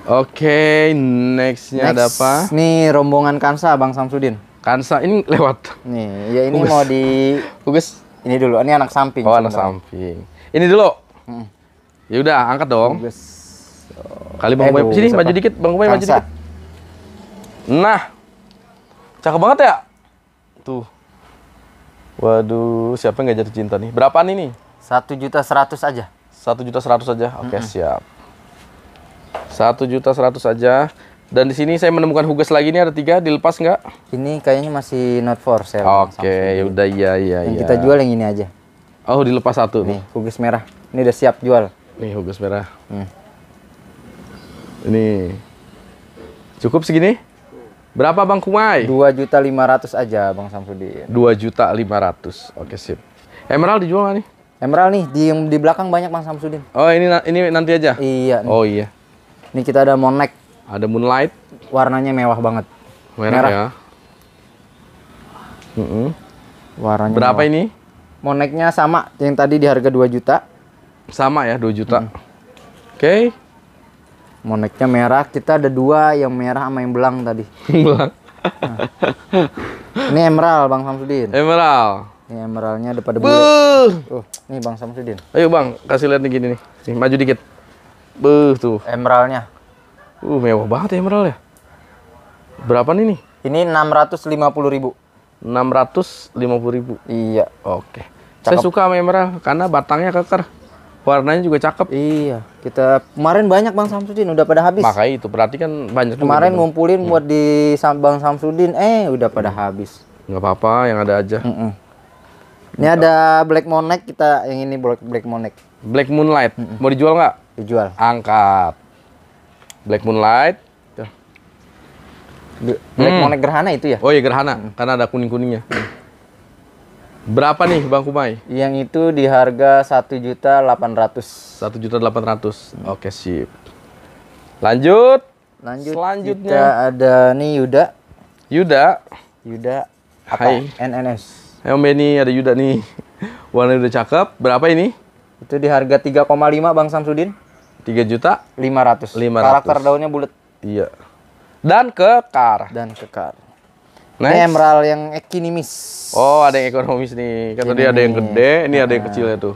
Oke, nextnya ada apa? Nih rombongan Kansa Bang Samsudin. Kansa ini lewat. Nih, ya ini mau di Bagus. Ini dulu, ini anak samping. Oh, anak samping. Ini dulu. Hmm. Ya udah, angkat dong. Bagus. Oh. Kali Bang Boy sini maju dikit, Bang Boy maju dikit. Nah. Cakep banget ya? Tuh. Waduh, siapa yang gak jatuh cinta nih? Berapaan ini? Satu juta seratus aja. Satu juta seratus aja, oke okay, mm siap. Satu juta seratus aja. Dan di sini saya menemukan hugas lagi nih ada tiga, dilepas nggak? Ini kayaknya masih not for sale. Oke, okay, ya udah iya iya. Yang ya. kita jual yang ini aja. Oh, dilepas satu. Nih, hugas merah. Ini udah siap jual. Nih hugus merah. Hmm. Ini cukup segini? Berapa Bang Kumai? Dua juta lima ratus aja Bang Samsudi. Dua juta lima ratus. Oke sip. Emerald dijual nggak nih? Emerald nih di di belakang banyak Bang Samsudin. Oh ini ini nanti aja. Iya. Nih. Oh iya. Ini kita ada Monek. Ada Moonlight. Warnanya mewah banget. Merah, Merah. ya. Mm -hmm. Warnanya. Berapa mewah. ini? Moneknya sama yang tadi di harga dua juta. Sama ya 2 juta. Hmm. Oke. Okay. Moneknya merah, kita ada dua yang merah sama yang belang tadi. [laughs] belang. Nah. Ini emerald Bang Samsudin. Emerald. Ini emeraldnya ada pada Buh. Oh, uh, nih Bang Samsudin. Ayo Bang, kasih lihat nih gini nih. Nih, maju dikit. Beuh tuh. Emeraldnya. Uh, mewah banget ya emerald ya. Berapa nih nih? Ini enam ratus lima puluh ribu. enam ratus lima puluh ribu? Iya. Oke. Cakep. Saya suka sama emerald karena batangnya keker warnanya juga cakep. Iya, kita kemarin banyak Bang Samsudin udah pada habis. Makanya itu berarti kan banyak kemarin juga, gitu. ngumpulin hmm. buat di Bang Samsudin eh udah pada hmm. habis. Enggak apa-apa, yang ada aja. Mm -mm. Ini ada Black Moonlight kita yang ini Black Black Moonlight. Black Moonlight. Mm -mm. Mau dijual nggak? Dijual. Angkat. Black Moonlight. Black hmm. Moonlight Gerhana itu ya? Oh iya Gerhana, mm. karena ada kuning-kuningnya. Mm. Berapa nih Bang Kumai? Yang itu di harga satu Satu juta juta delapan ratus. delapan ratus. Oke, sip. Lanjut. Lanjut. Selanjutnya kita ada nih Yuda. Yuda. Yuda apa? Hai. NNS. Ayo Benny, ada Yuda nih. Warna udah cakep. Berapa ini? Itu di harga tiga koma lima Bang Samsudin. Tiga juta Lima ratus. Karakter daunnya bulat. Iya. Dan kekar. Dan kekar. Next. emerald yang ekonomis. Oh, ada yang ekonomis nih. Kan tadi ada yang gede, ini nah. ada yang nah. kecil ya tuh.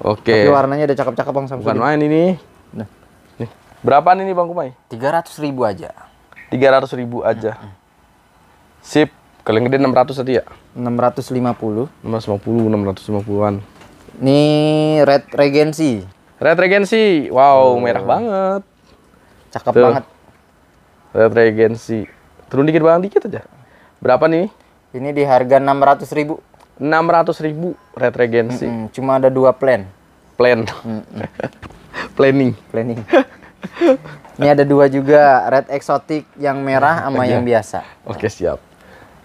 Oke. Okay. warnanya udah cakep-cakep Bang Samsung. Bukan main ini. Nah. Nih. Berapaan ini Bang Kumai? 300 ribu aja. 300 ribu aja. Hmm. Sip. Kalau yang gede 600 tadi ya? 650. 650, 650-an. Ini Red Regency. Red Regency. Wow, oh. merah banget. Cakep Tuh. banget. Red Regency. Turun dikit banget dikit aja. Berapa nih? Ini di harga 600 ribu. 600 ribu red regency. Mm -hmm. cuma ada dua plan. Plan. Mm -hmm. [laughs] Planning. Planning. Ini ada dua juga red exotic yang merah sama iya. yang biasa. Oke siap.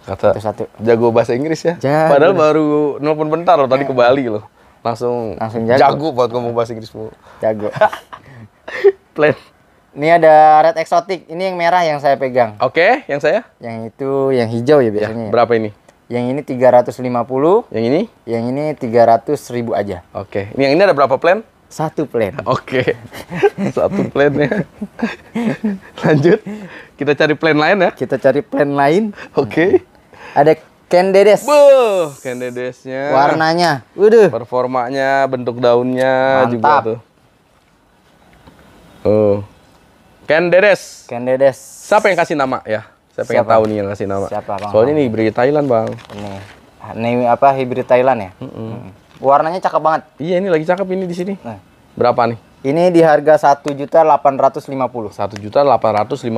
Kata satu, satu. jago bahasa Inggris ya. Jago. Padahal baru nelfon bentar loh tadi iya. ke Bali loh. Langsung, Langsung jago. jago buat ngomong bahasa Inggris Jago. [laughs] Plan. Ini ada red eksotik. Ini yang merah yang saya pegang. Oke, okay, yang saya? Yang itu yang hijau ya biasanya. Ya, ya berapa ini? Yang ini 350. Yang ini? Yang ini 300 ribu aja. Oke. Okay. Ini yang ini ada berapa plan? Satu plan. [laughs] Oke. Okay. Satu plan ya. [laughs] Lanjut. Kita cari plan lain ya. Kita cari plan lain. Oke. Okay. Ada candedes. Buh, Dedesnya. Warnanya. Waduh. Performanya, bentuk daunnya Mantap. juga tuh. Oh. Ken Dedes. Ken Dedes. Siapa yang kasih nama ya? Saya pengen tahu nih yang kasih nama. Siapa bang? Soalnya ini hibrid Thailand bang. Ini, ini apa hibrid Thailand ya? Mm -mm. Warnanya cakep banget. Iya ini lagi cakep ini di sini. Nah. Berapa nih? Ini di harga satu Satu juta juta delapan delapan ratus ratus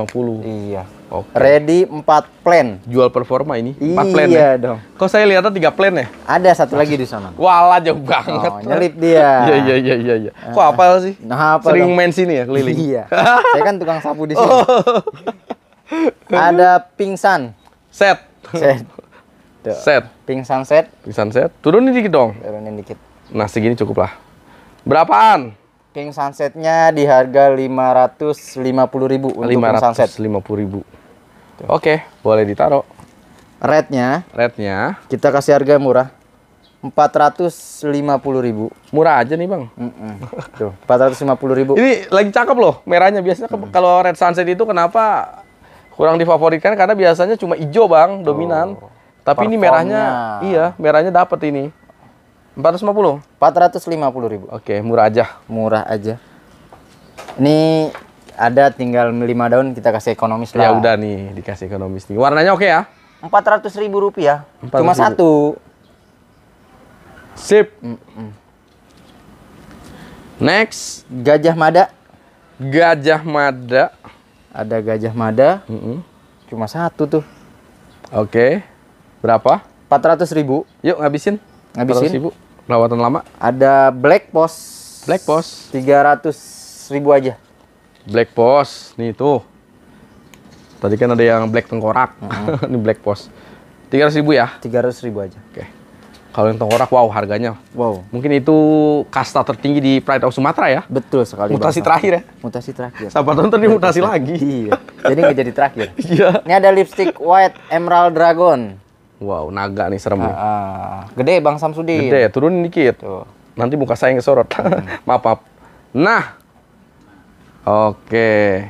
lima puluh. lima puluh. Iya. Oke. Ready empat plan. Jual performa ini? 4 iya plan. ya dong. Kok saya lihatnya tiga plan ya? Ada satu lagi di sana. Walah jauh banget. Oh, nyelip dia. [laughs] Iya iya iya iya iya. Kok eh. apa sih? Nah, apa Sering dong? main sini ya keliling. Iya. [laughs] saya kan tukang sapu di sini. Oh. Ada pingsan. Set. Set. Tuh. Set. Pingsan set. Pingsan set. Turunin dikit dong. Turunin dikit. Nah, segini cukup lah. Berapaan? King Sunsetnya di harga 550 ribu untuk 550 King Sunset. puluh ribu. Oke, okay, boleh ditaruh. Rednya? Rednya. Kita kasih harga murah. 450 ribu. Murah aja nih bang. Mm -mm. Tuh, 450 ribu. Ini lagi cakep loh merahnya. Biasanya mm. kalau Red Sunset itu kenapa kurang difavoritkan karena biasanya cuma hijau bang dominan. Oh, Tapi ini merahnya, iya merahnya dapat ini. 450? 450 ribu. Oke, murah aja. Murah aja. Ini ada tinggal 5 daun kita kasih ekonomis ya lah. Ya udah nih, dikasih ekonomis nih. Warnanya oke okay ya? 400 ribu rupiah. 400 Cuma ribu. satu. Sip. Mm -mm. Next. Gajah Mada. Gajah Mada. Ada Gajah Mada. Mm -mm. Cuma satu tuh. Oke. Okay. Berapa? ratus ribu. Yuk, ngabisin ngabisin ribu lawatan lama ada black post black post Tiga ratus ribu aja black post nih tuh tadi kan ada yang black tengkorak mm -hmm. [laughs] ini black post Tiga ratus ribu ya Tiga ratus ribu aja oke Kalau yang tengkorak, wow harganya. Wow. Mungkin itu kasta tertinggi di Pride of Sumatera ya? Betul sekali. Mutasi bahasa. terakhir ya? Mutasi terakhir. Sabar nonton ini mutasi lagi. Iya. Jadi nggak jadi terakhir. [laughs] Iya. Ini ada lipstick white Emerald Dragon. Wow, naga nih serem. Uh, gede Bang Samsudin. Gede, turun dikit. Tuh. Nanti buka saya yang sorot. [laughs] Hmm. maaf, maaf. Nah. Oke.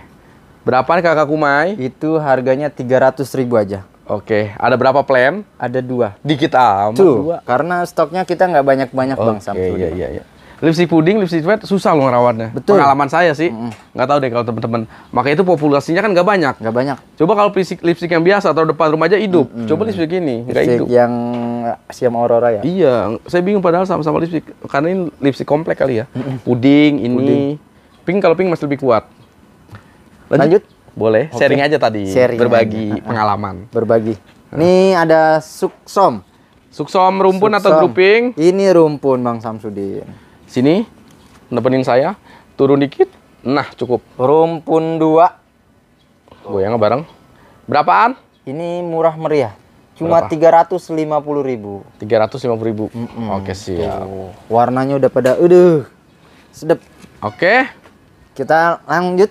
Berapa nih Kakak Kumai? Itu harganya tiga ratus ribu aja. Oke, ada berapa plan? Ada dua. Dikit amat. dua. karena stoknya kita nggak banyak-banyak Bang iya, Samsudin. Iya, iya, iya lipstick puding, lipstick wet susah loh ngerawatnya. Betul. Pengalaman saya sih, mm. nggak tahu deh kalau teman-teman. Makanya itu populasinya kan nggak banyak. Nggak banyak. Coba kalau lipstick, lipstick yang biasa atau depan rumah aja hidup. Mm -hmm. Coba lipstick ini nggak hidup. yang siam aurora ya? Iya, saya bingung padahal sama-sama lipstick karena ini lipstick komplek kali ya. Mm -hmm. Puding ini. Puding. Pink kalau pink masih lebih kuat. Lanjut? Lanjut? Boleh, okay. sharing aja tadi. Sharing berbagi aja. Ah, ah. pengalaman. Berbagi. Ini hmm. ada suksom. Suksom rumpun suksom. atau grouping? Ini rumpun Bang Samsudin. Sini, nepenin saya. Turun dikit. Nah, cukup. Rumpun dua. yang bareng. Berapaan? Ini murah meriah. Cuma tiga ratus lima puluh ribu. Tiga ratus lima puluh ribu. Mm -mm. Oke sih Warnanya udah pada, udah sedep. Oke. Kita lanjut.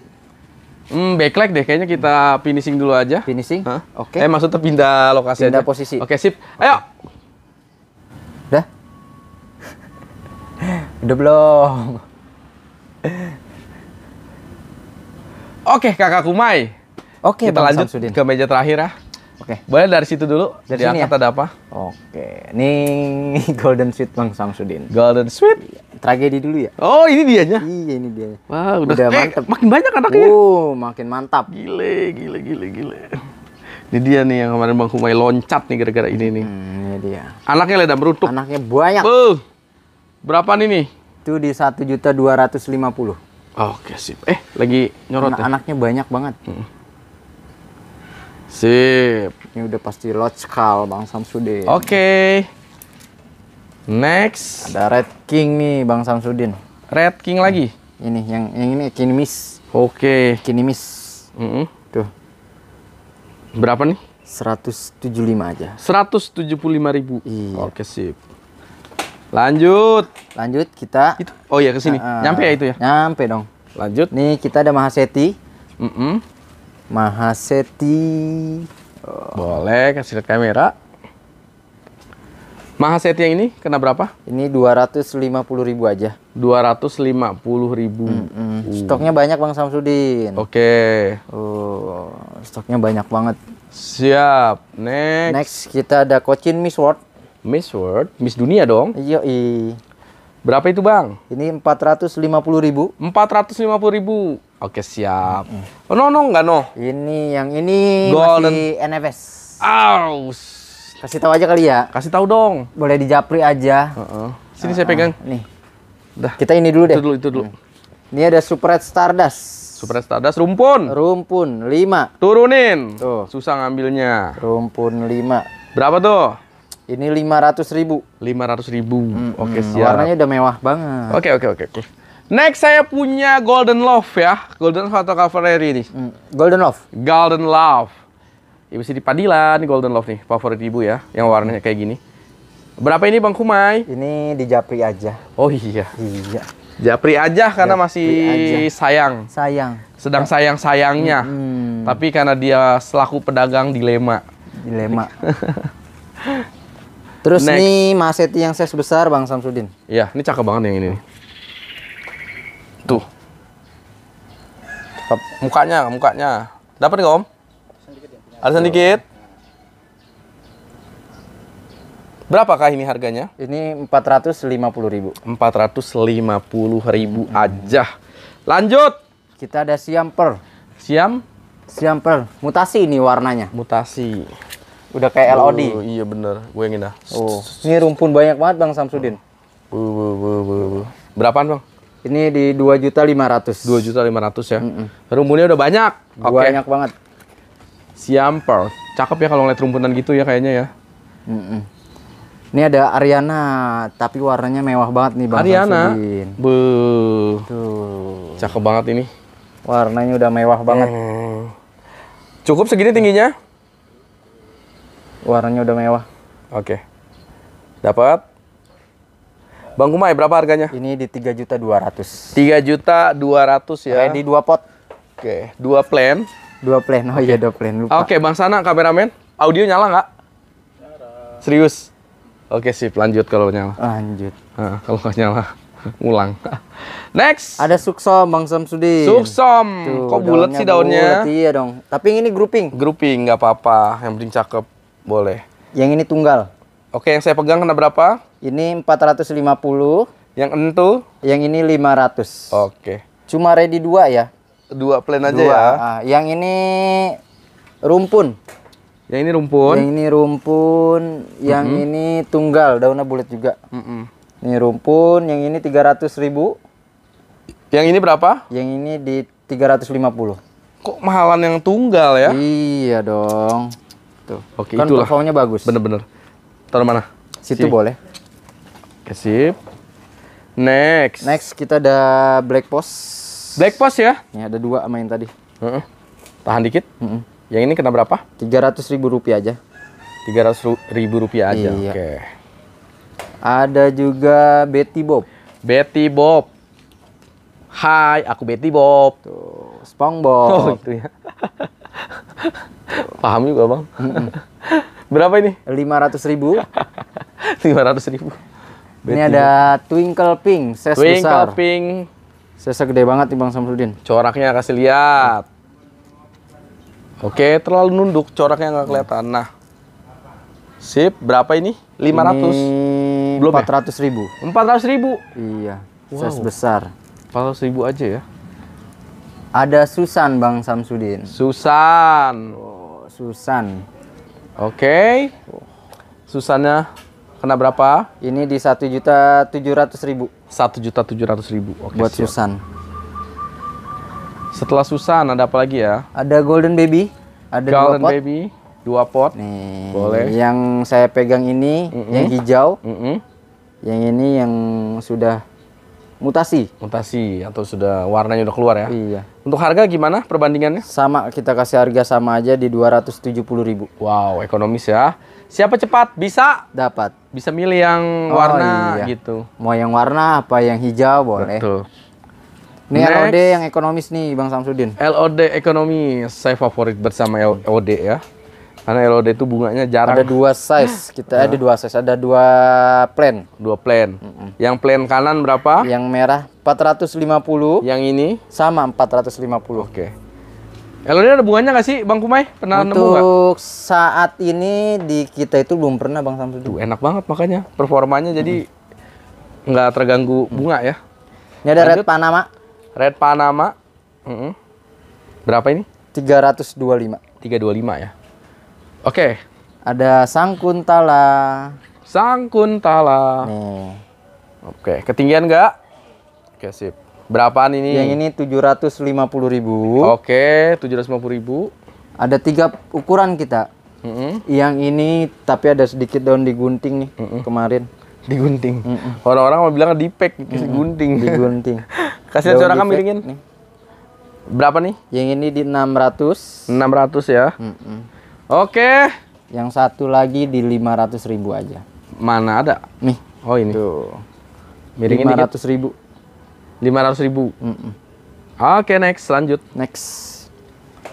Hmm, backlight deh. Kayaknya kita finishing dulu aja. Finishing. Oke. Okay. Eh maksudnya pindah lokasi pindah aja. posisi. Oke sip. Ayo. Udah. Udah belum? Oke, Kakak Kumai. Oke, kita lanjut Samsudin. ke meja terakhir ya. Oke. Boleh dari situ dulu. Dari sini ya? ada apa? Oke. Ini [laughs] Golden Sweet Bang Samsudin. Golden Sweet. Iya, tragedi dulu ya. Oh, ini dia dianya. Iya, ini dia. Wah, udah, udah eh, mantap. Makin banyak anaknya. Uh, makin mantap. Gile, gile, gile, gile. Ini dia nih yang kemarin Bang Kumai loncat nih gara-gara ini nih. Hmm, ini dia. Anaknya udah beruntung. Anaknya banyak. Buh. Berapa nih nih? Itu di satu juta dua ratus lima puluh. Oke sip. Eh lagi nyorot Anak ya? Anaknya banyak banget. Hmm. Sip. Ini udah pasti skal Bang Samsudin. Oke. Okay. Next. Ada Red King nih Bang Samsudin. Red King lagi? Ini yang yang ini Kinimis. Oke. Okay. Kinimis. Mm -hmm. Tuh. Berapa nih? 175 aja. lima ribu. Iya. Oke, sip. Lanjut. Lanjut kita. Itu. Oh iya ke sini. Uh, Nyampe ya itu ya? Nyampe dong. Lanjut. Nih kita ada Mahaseti. Mm -mm. Mahaseti. Oh. Boleh kasih lihat kamera. Mahaseti yang ini kena berapa? Ini 250 ribu aja. 250 ribu. Mm -mm. Uh. Stoknya banyak Bang Samsudin. Oke. Okay. Uh, stoknya banyak banget. Siap. Next. Next kita ada Cochin Miss World. Miss World, Miss Dunia dong. Iya, Berapa itu, Bang? Ini empat ratus lima puluh ribu. Empat ratus lima puluh ribu. Oke, siap. Mm -hmm. Oh, no, no, enggak, no. Ini yang ini Golden. masih NFS. Aus. Kasih tahu aja kali ya. Kasih tahu dong. Boleh dijapri aja. Uh -uh. Sini uh -uh. saya pegang. Nih. Udah. Kita ini dulu deh. Itu dulu, itu dulu. Mm. Ini ada Super Red Stardust. Super Stardust rumpun. Rumpun 5. Turunin. Tuh. Susah ngambilnya. Rumpun 5. Berapa tuh? Ini 500 ribu. 500 ribu. Hmm, oke okay, hmm. siap. Warnanya udah mewah banget. Oke okay, oke okay, oke. Okay. Next saya punya Golden Love ya. Golden Love atau ini? Hmm, Golden Love. Golden Love. Ibu ya, bisa di Golden Love nih. Favorit ibu ya. Yang warnanya kayak gini. Berapa ini Bang Kumai? Ini di Japri aja. Oh iya. Iya. Japri aja karena Japri masih aja. sayang. Sayang. Sedang sayang-sayangnya. Hmm. hmm. Tapi karena dia selaku pedagang dilema. Dilema. [laughs] Terus Next. nih Maseti yang size besar Bang Samsudin. Iya, ini cakep banget yang ini. Tuh. Mukanya, mukanya. Dapat nggak Om? sedikit. Berapa kah ini harganya? Ini 450.000. 450.000 hmm. aja. Lanjut. Kita ada siamper. Siam? Siamper. Mutasi ini warnanya. Mutasi. Udah kayak LOD. Uh, iya bener, gue yang indah. Oh. Ini rumpun banyak banget Bang Samsudin. Uh, uh, uh, uh, uh. Berapaan Bang? Ini di dua juta lima ratus. Dua juta lima ratus ya. Mm -mm. Rumpunnya udah banyak. Banyak banget. Siampel. Cakep ya kalau ngeliat rumpunan gitu ya kayaknya ya. Mm -mm. Ini ada Ariana, tapi warnanya mewah banget nih Bang Ariana. Samsudin. Be. Tuh. Cakep banget ini. Warnanya udah mewah banget. Mm. Cukup segini tingginya? Warnanya udah mewah. Oke. Dapat. Bang Kumai berapa harganya? Ini di tiga juta dua ratus. Tiga juta dua ratus ya. Ready dua pot. Oke, okay. 2 plan. Dua plan. Oh iya 2 plan lupa. Oke, Bang Sana kameramen, audio nyala nggak? Serius? Oke okay, sip, lanjut kalau nyala. Lanjut. Nah, kalau nggak nyala, [laughs] ulang. [laughs] Next. Ada suksom Bang Samsudin. Suksom. Tuh, Kok bulat sih daunnya? iya dong. Tapi ini grouping. Grouping nggak apa-apa, yang penting cakep. Boleh. Yang ini tunggal. Oke, yang saya pegang kena berapa? Ini 450. Yang entu? Yang ini 500. Oke. Cuma ready dua ya? Dua plan aja dua. ya. Nah, yang ini rumpun. Yang ini rumpun. Yang ini rumpun, mm -hmm. yang ini tunggal, daunnya bulat juga. Mm -hmm. Ini rumpun, yang ini 300 ribu. Yang ini berapa? Yang ini di 350. Kok mahalan yang tunggal ya? Iya dong gitu. Oke, kan itulah. performanya bagus. Bener-bener. Taruh mana? Situ si. boleh. Oke, sip. Next. Next kita ada black post. Black post ya? Ya, ada dua main tadi. Uh -uh. Tahan dikit. Uh -uh. Yang ini kena berapa? Tiga ratus ribu rupiah aja. Tiga ratus ribu rupiah aja. Iya. Oke. Okay. Ada juga Betty Bob. Betty Bob. Hai, aku Betty Bob. Tuh, SpongeBob. Oh, itu ya. [laughs] [laughs] Paham juga bang. [laughs] Berapa ini? Lima ratus ribu. [laughs] Lima ratus ribu. Bet ini ada Twinkle Pink, ses Twinkle besar. Twinkle Pink. ses gede banget nih Bang Samsudin. Coraknya kasih lihat. Oke, terlalu nunduk, coraknya nggak kelihatan. Nah, sip. Berapa ini? 500. Ini Belum 400 ya? ribu. 400 ribu? Iya, wow. ses besar. ratus ribu aja ya? Ada Susan Bang Samsudin. Susan. Oh, Susan. Oke. Okay. Susannya kena berapa? Ini di satu juta tujuh ratus ribu. Satu juta tujuh ratus ribu. Oke. Okay, Buat siap. Susan. Setelah Susan ada apa lagi ya? Ada Golden Baby. Ada Golden dua pot. Baby. Dua pot. Nih. Boleh. Yang saya pegang ini mm -mm. yang hijau. Mm -mm. Yang ini yang sudah mutasi mutasi atau sudah warnanya udah keluar ya iya untuk harga gimana perbandingannya sama kita kasih harga sama aja di puluh ribu wow ekonomis ya siapa cepat bisa dapat bisa milih yang oh, warna iya. gitu mau yang warna apa yang hijau boleh betul ini Next. LOD yang ekonomis nih Bang Samsudin LOD ekonomis saya favorit bersama LOD ya karena LOD itu bunganya jarang. Ada dua size, ah. kita ada dua size, ada dua plan. Dua plan. Mm -mm. Yang plan kanan berapa? Yang merah 450. Yang ini? Sama 450. Oke. Okay. LOD ada bunganya nggak sih Bang Kumai? Pernah Untuk nemu Untuk saat ini di kita itu belum pernah Bang Samsudin. Tuh, enak banget makanya performanya jadi nggak terganggu bunga ya. Ini ada Lanjut. Red Panama. Red Panama. Mm -mm. Berapa ini? 325. 325 ya. Oke. Okay. Ada Sangkuntala. Sangkuntala. Nih. Oke, okay. ketinggian enggak? Oke, okay, sip. Berapaan ini? Yang ini 750.000. Oke, okay, 750.000. Ada tiga ukuran kita. Mm -hmm. Yang ini tapi ada sedikit daun digunting nih mm -hmm. kemarin. Digunting. Mm -hmm. Orang-orang mau bilang dipek, mm -hmm. gunting. Digunting. [laughs] Kasih suara kami miringin. Nih. Berapa nih? Yang ini di 600. 600 ya. Mm -hmm. Oke. Yang satu lagi di 500 ribu aja. Mana ada? Nih. Oh ini. Tuh. Miring 500 dikit. ribu. 500 ribu. Mm -mm. Oke next lanjut. Next.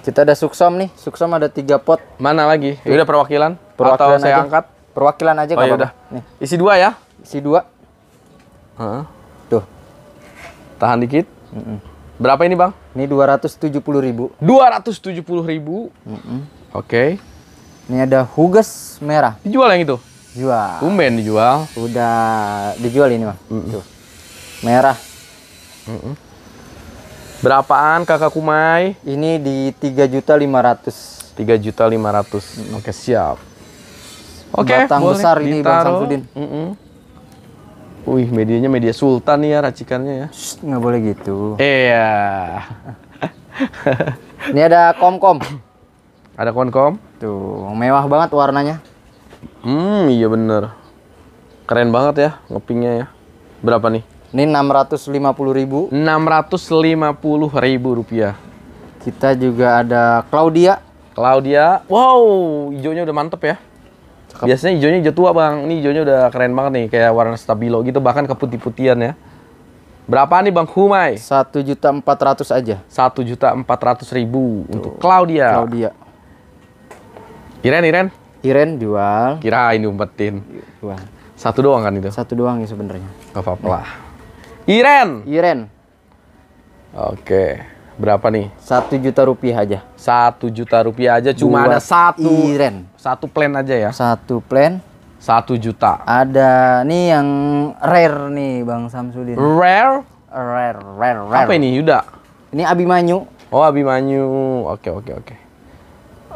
Kita ada suksom nih. Suksom ada tiga pot. Mana lagi? Ya udah perwakilan. Perwakilan Atau saya aja. angkat. Perwakilan aja oh, udah. Nih. Isi dua ya? Isi dua. Heeh. Tuh. Tahan dikit. Mm -mm. Berapa ini bang? Ini dua ratus tujuh puluh ribu. Dua 270 ribu? Mm -mm. Oke. Okay. Ini ada Huges merah. Dijual yang itu? Jual. Tumben dijual. Udah dijual ini, Bang. Mm -mm. Tuh. Merah. Mm -mm. Berapaan Kakak Kumai? Ini di 3.500. 3.500. Mm Oke, siap. Oke, okay, Batang besar ini Bang Samsudin. Mm -mm. Wih, medianya media sultan nih ya racikannya ya. nggak boleh gitu. Iya. ini ada kom-kom. [laughs] Ada konkom Tuh, mewah banget warnanya. Hmm, iya bener. Keren banget ya ngepingnya ya. Berapa nih? Ini enam ratus lima puluh ribu. enam ratus lima puluh ribu rupiah. Kita juga ada Claudia. Claudia. Wow, hijaunya udah mantep ya. Cakep. Biasanya hijaunya hijau tua bang. Ini hijaunya udah keren banget nih. Kayak warna stabilo gitu. Bahkan keputih-putihan ya. Berapa nih Bang Humay? Satu juta empat ratus aja. Satu juta empat ratus ribu untuk Claudia. Claudia. Iren, Iren. Iren jual. Kira ini umpetin Jual. Satu doang kan itu? Satu doang ya sebenarnya. Gak apa-apa lah. Iren. Iren. Oke. Berapa nih? Satu juta rupiah aja. Satu juta rupiah aja. Cuma Buat ada satu. Iren. Satu plan aja ya. Satu plan. Satu juta. Ada nih yang rare nih Bang Samsudin. Rare? Rare, rare, rare. Apa ini Yuda? Ini Abimanyu. Oh Abimanyu. Oke, oke, oke.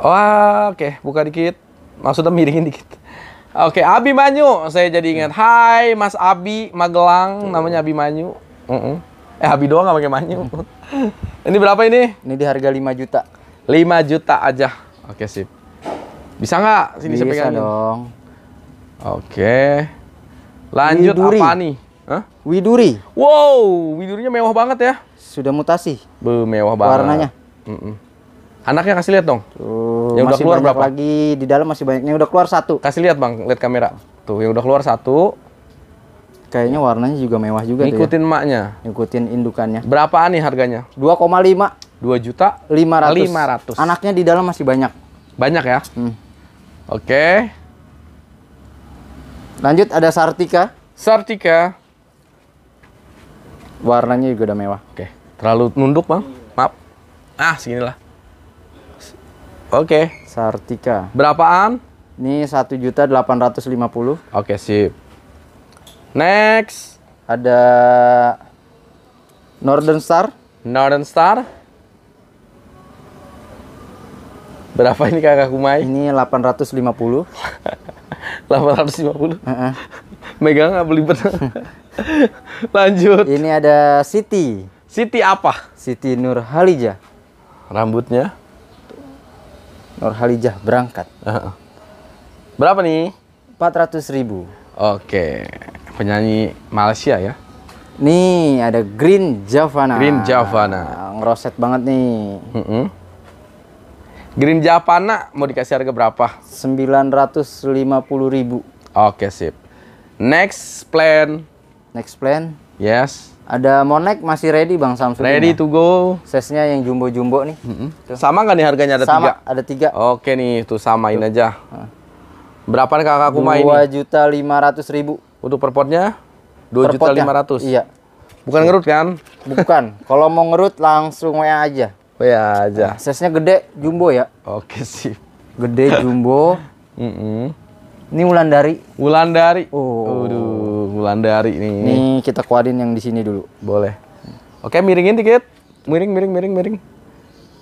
Wah, oke, okay. buka dikit. Maksudnya miringin dikit. Oke, okay, Abi Manyu. Saya jadi ingat. Ya. Hai, Mas Abi Magelang, hmm. namanya Abi Manyu. Mm -mm. Eh, Abi doang nggak pakai Manyu. Hmm. [laughs] ini berapa ini? Ini di harga 5 juta. 5 juta aja. Oke, okay, sip. Bisa nggak sini Bisa sepingan. dong. Oke. Okay. Lanjut Widuri. apa nih? Hah? Widuri. Wow, Widurinya mewah banget ya. Sudah mutasi. Be, mewah banget. Warnanya. Mm -mm. Anaknya kasih lihat dong. Tuh, yang udah keluar berapa? Lagi di dalam masih banyak. Yang udah keluar satu. Kasih lihat bang, lihat kamera. Tuh, yang udah keluar satu. Kayaknya warnanya juga mewah juga. Ya. Ngikutin ya. maknya. Ngikutin indukannya. Berapaan nih harganya? 2,5. 2 juta 500. 500. Anaknya di dalam masih banyak. Banyak ya? Hmm. Oke. Okay. Lanjut ada Sartika. Sartika. Warnanya juga udah mewah. Oke. Okay. Terlalu nunduk, Bang. Maaf. Ah, seginilah. Oke. Okay. Sartika. Berapaan? Ini satu juta delapan ratus lima puluh. Oke sip. Next. Ada Northern Star. Northern Star. Berapa ini kakak Kumai? Ini delapan ratus lima puluh. [laughs] Delapan ratus lima puluh. Megang nggak beli benar. Lanjut. Ini ada City. City apa? City Nur Halija. Rambutnya? Nur Halijah berangkat. Uh -huh. Berapa nih? 400 ribu. Oke, penyanyi Malaysia ya. Nih ada Green Javana. Green Javana. Ah, ngeroset banget nih. Uh -hmm. Green Javana mau dikasih harga berapa? 950 ribu. Oke sip. Next plan. Next plan? Yes. Ada Monek masih ready Bang Samsung. Ya? Ready to go. Sesnya yang jumbo-jumbo nih. Mm -hmm. Sama nggak nih harganya ada sama, tiga? ada tiga. Oke nih, tuh samain tuh. aja. Berapa nih kakak Kuma ini? Dua juta lima ratus ribu. Untuk perpotnya? Dua juta lima ratus. Iya. Bukan ngerut kan? Bukan. Kalau mau ngerut langsung WA aja. WA aja. Nah, sesnya gede, jumbo ya. Oke sih. Gede jumbo. mm -hmm. Ini Wulandari. Wulandari. Oh. Uduh. Wulandari nih. Nih kita kuadin yang di sini dulu. Boleh. Oke, miringin dikit. Miring, miring, miring, miring.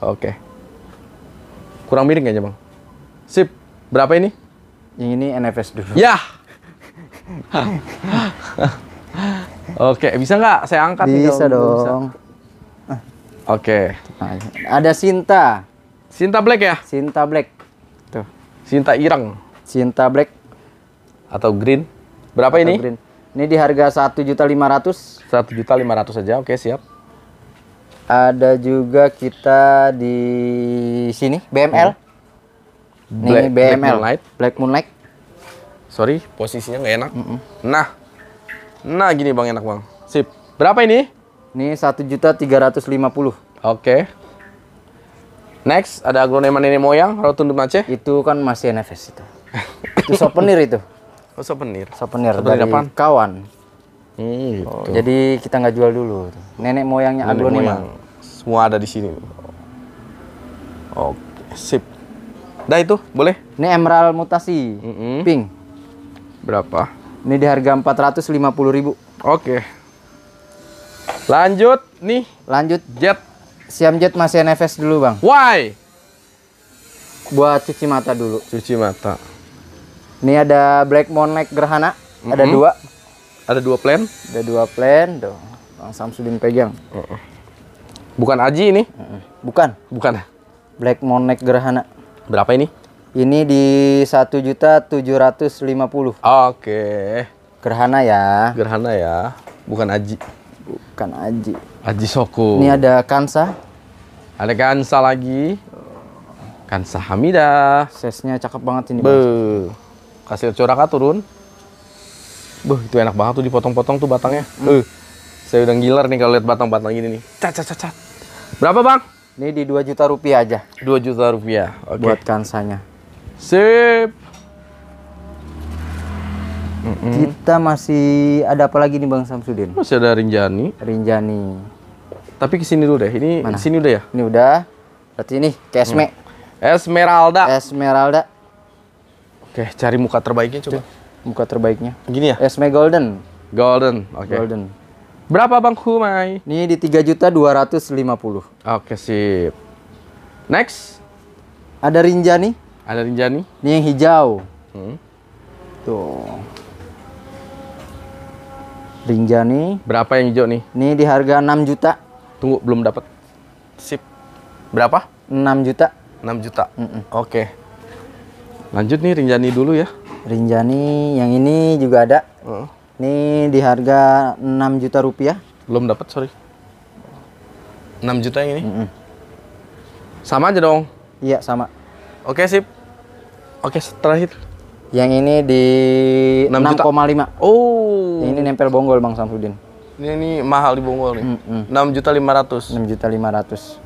Oke. Kurang miring kayaknya, Bang. Sip. Berapa ini? Yang ini NFS dulu. Ya. Oke, bisa nggak saya angkat? Bisa nih, dong. Oke. Ada Sinta. Sinta Black ya? Sinta Black. Tuh. Sinta Irang. Sinta Black. Atau Green. Berapa Atau ini? Green. Ini di harga satu Satu juta juta lima ratus. lima ratus saja. Oke, siap. Ada juga kita di sini BML. Hmm. Black, ini BML Black Moonlight. Black Moonlight. Sorry, posisinya nggak enak. Mm -mm. Nah. Nah, gini Bang enak, Bang. Sip. Berapa ini? Ini puluh. Oke. Next, ada aglonema nenek moyang, rotundum Aceh. Itu kan masih NFS itu. itu souvenir itu. [laughs] Oh, souvenir. Souvenir, souvenir dari kawan. Hmm, oh, jadi kita nggak jual dulu. Nenek moyangnya Nenek aglonema. Moyang. Semua ada di sini. Oke, sip. Dah itu, boleh? Ini emerald mutasi, mm -hmm. pink. Berapa? Ini di harga empat ratus lima puluh ribu. Oke. Lanjut nih. Lanjut jet. Siam jet masih NFS dulu, Bang. Why? Buat cuci mata dulu. Cuci mata. Ini ada Black Monek Gerhana, mm -hmm. ada dua. Ada dua plan? Ada dua plan, tuh. Bang Samsudin pegang. Uh -uh. Bukan Aji ini? Bukan. Bukan. Black Monek Gerhana. Berapa ini? Ini di satu juta tujuh ratus lima puluh. Oke. Gerhana ya. Gerhana ya. Bukan Aji. Bukan Aji. Aji Soko. Ini ada Kansa. Ada Kansa lagi. Kansa Hamida. Sesnya cakep banget ini. Be. Bang hasil curaka turun Buh, itu enak banget tuh dipotong-potong tuh batangnya. Hmm. Uh, saya udah ngiler nih kalau lihat batang-batang gini nih. Cat, cat, cat, cat. Berapa bang? Ini di 2 juta rupiah aja. 2 juta rupiah, Okay. Buat kansanya. Sip. Mm -mm. Kita masih ada apa lagi nih Bang Samsudin? Masih ada Rinjani. Rinjani. Tapi kesini dulu deh. Ini sini udah ya? Ini udah. Berarti ini ke Esme. Hmm. Esmeralda. Esmeralda. Oke, cari muka terbaiknya coba. Muka terbaiknya. Gini ya? Esme Golden. Golden, oke. Okay. Golden. Berapa Bang Humai? Ini di 3 juta 250. Oke, okay, sip. Next. Ada Rinjani. Ada Rinjani. Ini yang hijau. Hmm. Tuh. Rinjani. Berapa yang hijau nih? Ini di harga 6 juta. Tunggu, belum dapat. Sip. Berapa? 6 juta. 6 juta. Mm -mm. Oke. Okay. Lanjut nih Rinjani dulu ya. Rinjani yang ini juga ada. Uh. Ini di harga 6 juta rupiah. Belum dapat, sorry. 6 juta yang ini? Mm -mm. Sama aja dong. Iya, sama. Oke, sip. Oke, terakhir. Yang ini di 6,5. Oh. Yang ini nempel bonggol Bang Samsudin. Ini, ini mahal di bonggol nih. Mm -mm. 6 juta 500. 6 juta 500.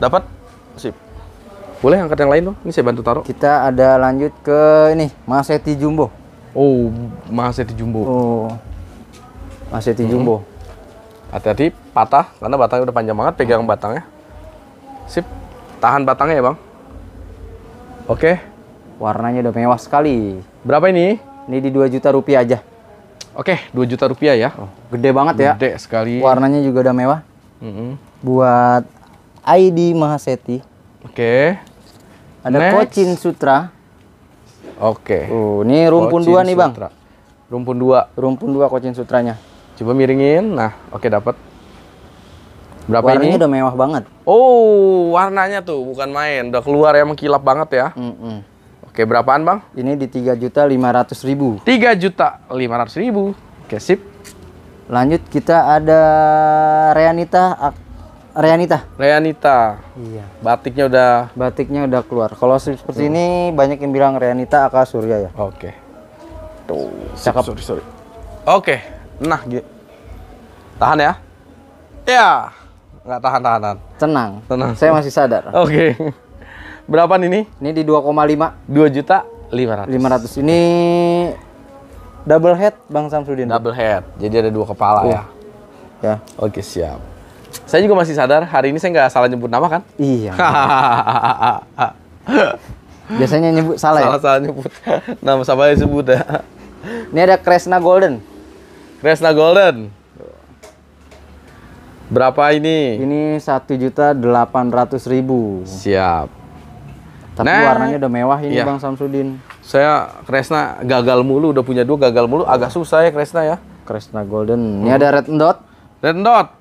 Dapat? Sip. Boleh angkat yang lain dong? Ini saya bantu taruh. Kita ada lanjut ke ini, Maseti Jumbo. Oh, Maseti Jumbo. Oh. Maseti hmm. Jumbo. Hati-hati patah karena batangnya udah panjang banget, pegang hmm. batangnya. Sip. Tahan batangnya ya, Bang. Oke. Warnanya udah mewah sekali. Berapa ini? Ini di 2 juta rupiah aja. Oke, 2 juta rupiah ya. Oh, gede banget gede ya. Gede sekali. Warnanya juga udah mewah. Mm -hmm. Buat ID Mahaseti Oke. Okay. Ada Next. Sutra. Oke. Okay. Uh, ini rumpun dua nih bang. Rumpun dua. Rumpun dua kocin Sutranya. Coba miringin. Nah, oke okay, dapat. Berapa Warnanya ini? udah mewah banget. Oh, warnanya tuh bukan main. Udah keluar ya mengkilap banget ya. Mm -mm. Oke, berapaan bang? Ini di tiga juta lima ratus ribu. Tiga juta lima ratus ribu. Oke, sip. Lanjut kita ada Reanita Reanita. Reanita. Iya. Batiknya udah batiknya udah keluar. Kalau seperti hmm. ini banyak yang bilang Reanita Aka Surya ya. Oke. Okay. Tuh, cakep. Sorry, sorry. Oke. Okay. Nah, tahan ya. Ya. Nggak tahan, tahan, Tenang. Tenang. Saya masih sadar. Oke. Okay. nih? ini? Ini di 2,5. 2 juta 500. 500. Ini double head Bang Samsudin. Double head. Jadi ada dua kepala uh. ya. Ya. Oke, siap. Saya juga masih sadar hari ini saya nggak salah nyebut nama kan? Iya. [laughs] Biasanya nyebut salah, ya? salah ya? Salah nyebut. Nama siapa yang sebut ya. Ini ada Kresna Golden. Kresna Golden. Berapa ini? Ini satu juta delapan ratus ribu. Siap. Tapi nah, warnanya udah mewah ini iya. Bang Samsudin. Saya Kresna gagal mulu, udah punya dua gagal mulu, agak susah ya Kresna ya. Kresna Golden. Hmm. Ini ada red dot. Red dot.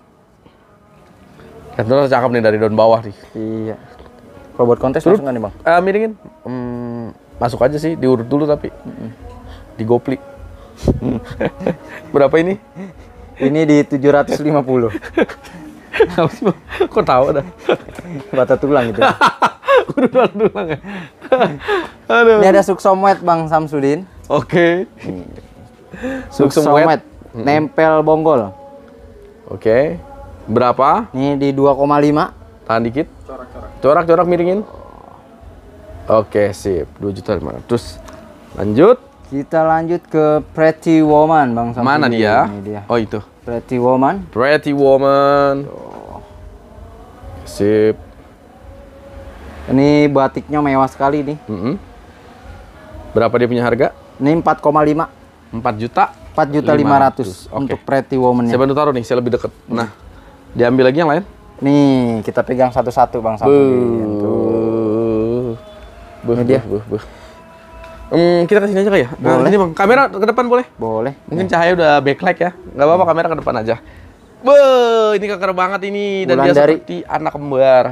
Terus cakep nih dari daun bawah nih. Iya. Kalau buat kontes langsung nih bang? Uh, eh, miringin. Hmm, masuk aja sih, diurut dulu tapi. mm Digopli. [laughs] Berapa ini? Ini di 750. ratus lima puluh. Kok tahu dah? Bata tulang gitu. [laughs] Kudu tulang ya. Aduh. Ini ada suksomet bang Samsudin. Oke. Okay. Suksomet. Nempel bonggol. Oke. Okay. Berapa? Ini di 2,5. Tahan dikit. Corak-corak. Corak-corak miringin. Oke, sip. 2 juta Terus lanjut. Kita lanjut ke Pretty Woman, Bang Sam. Mana dia? Ini dia? Oh, itu. Pretty Woman. Pretty Woman. Tuh. Sip. Ini batiknya mewah sekali nih. Mm -hmm. Berapa dia punya harga? Ini 4,5. 4 juta? 4 juta 500, 500. Okay. untuk Pretty Woman-nya. Saya bantu taruh nih, saya lebih dekat. Nah. Mm -hmm. Diambil lagi yang lain? Nih, kita pegang satu-satu Bang Samsudin. Buh, Buh, buh, buh. Hmm, kita kesini aja kali ya? Nah, boleh. Nah, ini bang, kamera ke depan boleh? Boleh. Mungkin ya. cahaya udah backlight ya. Gak apa-apa, hmm. kamera ke depan aja. Buh, ini keker banget ini. Dan Bulan dia dari... seperti anak kembar.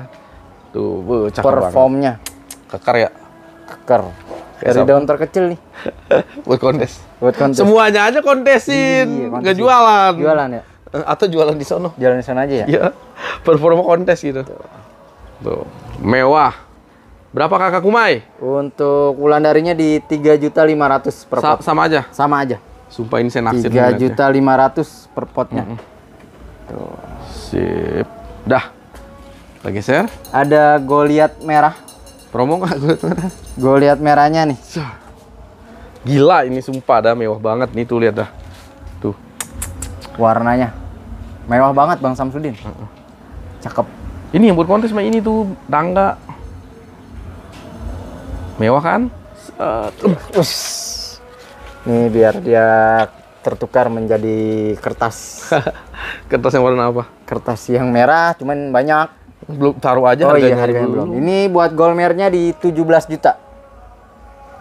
Tuh, be, cakep Performnya. Banget. Keker ya? Keker. Kayak Dari daun terkecil nih. [laughs] Buat kontes. Buat kontes. Semuanya aja kontesin. Iya, kontesin. Gak jualan. Jualan ya? Eh, atau jualan di sono jualan di sana aja ya Iya. performa kontes gitu tuh. tuh mewah berapa kakak kumai untuk bulan darinya di tiga juta lima ratus per Sa pot sama aja sama aja sumpah ini saya naksir tiga juta lima ratus per potnya mm -hmm. tuh sip dah lagi share ada goliat merah promo nggak goliat merah [laughs] goliat merahnya nih gila ini sumpah dah mewah banget nih tuh lihat dah tuh warnanya Mewah banget Bang Samsudin. Uh -uh. Cakep. Ini yang kontes mah ini tuh tangga. Mewah kan? Uh, Nih biar dia tertukar menjadi kertas. [laughs] kertas yang warna apa? Kertas yang merah, cuman banyak. Belum taruh aja oh, harganya, iya, harganya belum. Ini buat golmernya di 17 juta.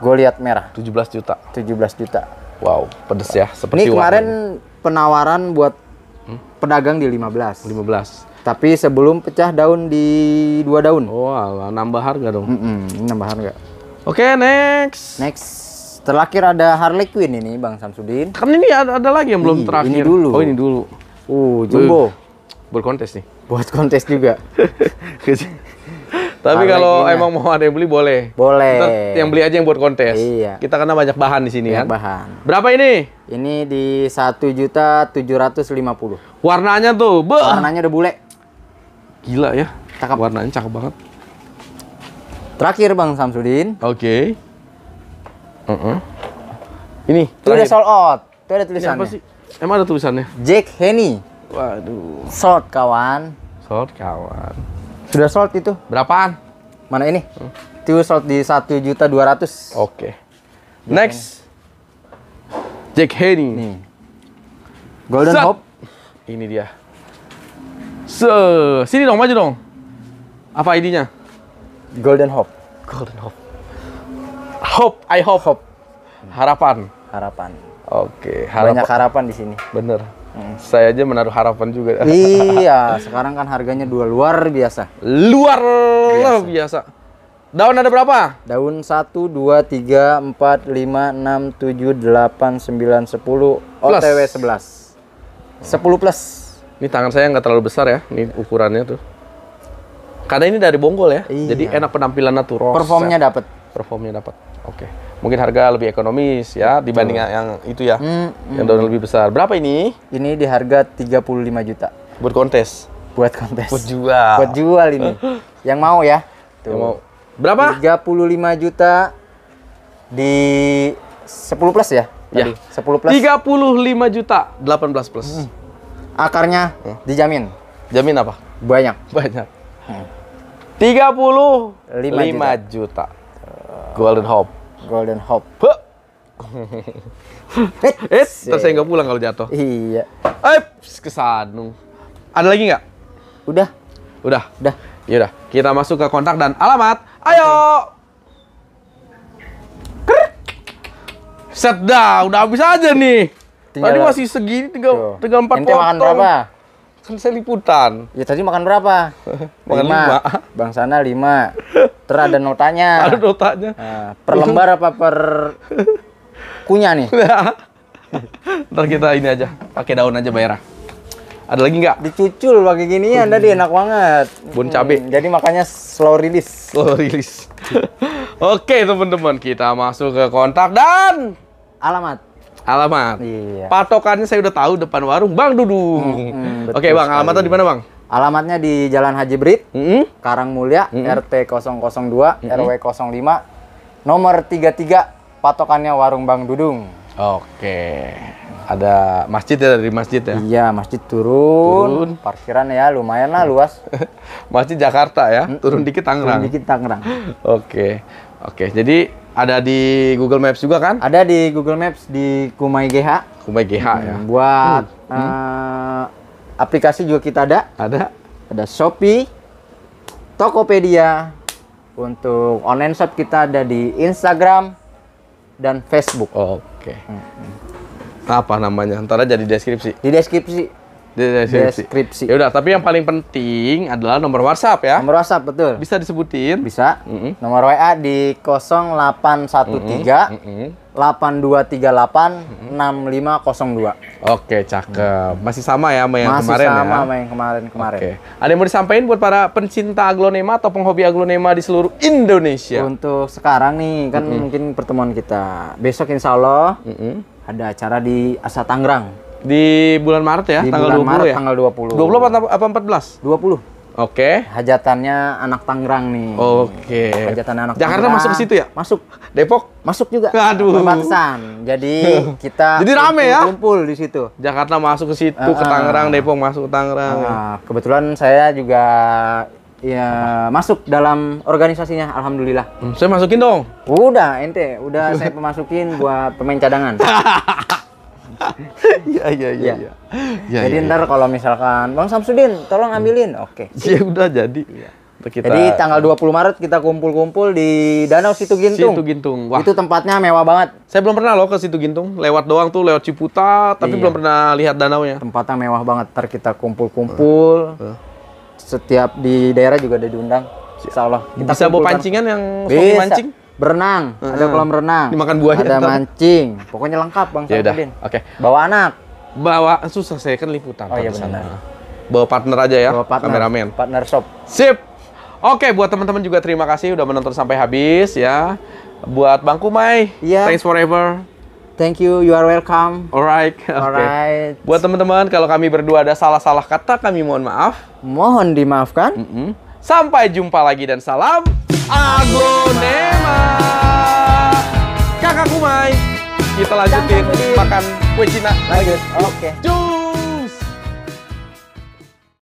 Gue lihat merah. 17 juta. 17 juta. Wow, pedes ya. Seperti Ini kemarin warna. penawaran buat pedagang di 15. 15. Tapi sebelum pecah daun di dua daun. Oh, ala, nambah harga dong. Mm -mm, nambah harga. Oke, okay, next. Next. Terakhir ada Harley Quinn ini Bang Samsudin. Kan ini ada, ada lagi yang belum Ih, terakhir. Ini dulu. Oh, ini dulu. Uh, jumbo. Buat kontes nih. Buat kontes juga. [laughs] Tapi kalau ya. emang mau ada yang beli boleh. Boleh. Ntar yang beli aja yang buat kontes. Iya. Kita kena banyak bahan di sini banyak kan. Bahan. Berapa ini? Ini di satu juta tujuh ratus lima puluh. Warnanya tuh, be. Warnanya udah bule. Gila ya. Cakep. Warnanya cakep banget. Terakhir Bang Samsudin. Oke. Okay. Uh -uh. Ini. Itu ada udah sold out. Itu ada tulisannya. Ini apa sih? Emang ada tulisannya? Jack Henny. Waduh. Sold kawan. Sold kawan. Sudah sold itu? Berapaan? Mana ini? Hmm. Tiu sold di satu juta dua ratus. Oke. Next, Jack Henry. Nih. Golden Hop. Hope. Ini dia. Se, sini dong, maju dong. Apa idenya? Golden Hope. Golden Hope. Hope, I hope. Hope. Harapan. Harapan. Oke, harapan. Banyak harapan di sini. Bener saya aja menaruh harapan juga. Iya, [laughs] sekarang kan harganya dua luar biasa. Luar biasa. biasa. Daun ada berapa? Daun 1, 2, 3, 4, 5, 6, 7, 8, 9, 10, plus. OTW 11. 10 plus. Ini tangan saya nggak terlalu besar ya, ini ukurannya tuh. Karena ini dari Bonggol ya, iya. jadi enak penampilan natural. Performnya dapat. Performnya dapat. Oke. Okay mungkin harga lebih ekonomis ya dibanding Betul. yang itu ya hmm, hmm. yang daun lebih besar berapa ini ini di harga 35 juta buat kontes buat kontes buat jual buat jual ini [laughs] yang mau ya Tuh. yang mau berapa 35 juta di 10 plus ya, ya. tadi? ya 10 plus 35 juta 18 plus hmm. akarnya hmm. dijamin jamin apa banyak banyak hmm. 35 juta. juta golden hope Golden Hop, Hope. [laughs] Eh, eh terus saya nggak pulang kalau jatuh. Iya. Eh, kesanung. Ada lagi nggak? Udah. Udah. Udah. Yaudah, kita masuk ke kontak dan alamat. Ayo. Okay. Set dah, udah habis aja nih. tadi masih segini tiga tiga empat potong. makan berapa? Kan saya liputan. Ya tadi makan berapa? [laughs] makan lima. lima. Bang sana lima. [laughs] Terus ada notanya. [laughs] Ada notanya. Nah, per lembar apa per kunya nih? [laughs] Ya. Ntar kita ini aja, pakai daun aja bayar. Ada lagi nggak? Dicucul pakai ginian tadi enak banget. Bun cabe. Hmm, jadi makanya slow release. Slow release. [laughs] Oke teman-teman, kita masuk ke kontak dan alamat. Alamat. Iya. Patokannya saya udah tahu depan warung Bang Dudung. hmm, hmm Oke Bang, alamatnya di mana Bang? Alamatnya di Jalan Haji Brit, mm -hmm. Karang Mulia, mm -hmm. RT 002, mm -hmm. RW 05, nomor 33, patokannya Warung Bang Dudung. Oke. Ada masjid ya dari masjid ya? Iya, masjid turun. turun. Parkiran ya lumayan lah luas. [laughs] masjid Jakarta ya, turun dikit Tangerang. Turun dikit Tangerang. Oke. Oke, jadi ada di Google Maps juga kan? Ada di Google Maps di Kumai GH. Kumai GH hmm, ya. Mm, buat hmm. Uh, Aplikasi juga kita ada. Ada. Ada Shopee, Tokopedia. Untuk online shop kita ada di Instagram dan Facebook. Oke. Okay. Hmm. Apa namanya? Ntar aja di deskripsi. Di deskripsi di deskripsi. deskripsi. Ya udah, tapi yang paling penting adalah nomor WhatsApp ya. Nomor WhatsApp betul. Bisa disebutin? Bisa. Mm -hmm. Nomor WA di 0813 mm -hmm. Mm -hmm. 8238 6502. Oke, cakep. hmm. Masih sama ya sama yang Masih kemarin sama ya. Masih sama yang kemarin-kemarin. Oke. Ada yang mau disampaikan buat para pencinta aglonema atau penghobi aglonema di seluruh Indonesia? Untuk sekarang nih kan mm -hmm. mungkin pertemuan kita. Besok insya Allah mm -hmm. ada acara di Asa Tangerang. Di bulan Maret ya, di tanggal bulan 20 Maret, ya. Tanggal 20. 20 apa 14? 20. Oke. Okay. Hajatannya anak Tangerang nih. Oke. Okay. Hajatan anak Jakarta Tangerang. masuk ke situ ya? Masuk. Depok? Masuk juga. Aduh. Perbatasan. Jadi [laughs] kita Jadi rame kumpul, ya? Kumpul di situ. Jakarta masuk ke situ, uh, ke ah. Tangerang, Depok masuk ke Tangerang. Uh, kebetulan saya juga ya masuk dalam organisasinya alhamdulillah. Hmm, saya masukin dong. Udah ente, udah [laughs] saya pemasukin buat pemain cadangan. [laughs] Iya [laughs] iya iya. Ya. Ya, jadi ya, ntar ya. kalau misalkan Bang Samsudin tolong hmm. ambilin, oke. Okay. [laughs] Ya udah jadi. Ya. Kita, jadi tanggal 20 Maret kita kumpul-kumpul di Danau Situ Gintung. Situ Gintung. Wah. Itu tempatnya mewah banget. Saya belum pernah loh ke Situ Gintung. Lewat doang tuh lewat Ciputa, tapi iya. belum pernah lihat danaunya. Tempatnya mewah banget. Ntar kita kumpul-kumpul. Uh. Uh. Setiap di daerah juga ada diundang. Insya Allah. Kita Bisa bawa pancingan yang hobi mancing? berenang, uh-huh. ada kolam renang, Dimakan buah. ada ya, mancing, pokoknya lengkap bang ya Oke. Okay. Bawa anak. Bawa susah saya kan liputan. Oh iya benar. Bawa partner aja ya, Bawa partner, kameramen. Partner shop. Sip. Oke, okay, buat teman-teman juga terima kasih udah menonton sampai habis ya. Buat Bang Kumai, yeah. thanks forever. Thank you, you are welcome. Alright. [laughs] Okay. Alright. Buat teman-teman, kalau kami berdua ada salah-salah kata, kami mohon maaf. Mohon dimaafkan. Mm -mm. Sampai jumpa lagi dan salam aglonema kakak kumai kita lanjutin makan kue Cina lanjut oke okay.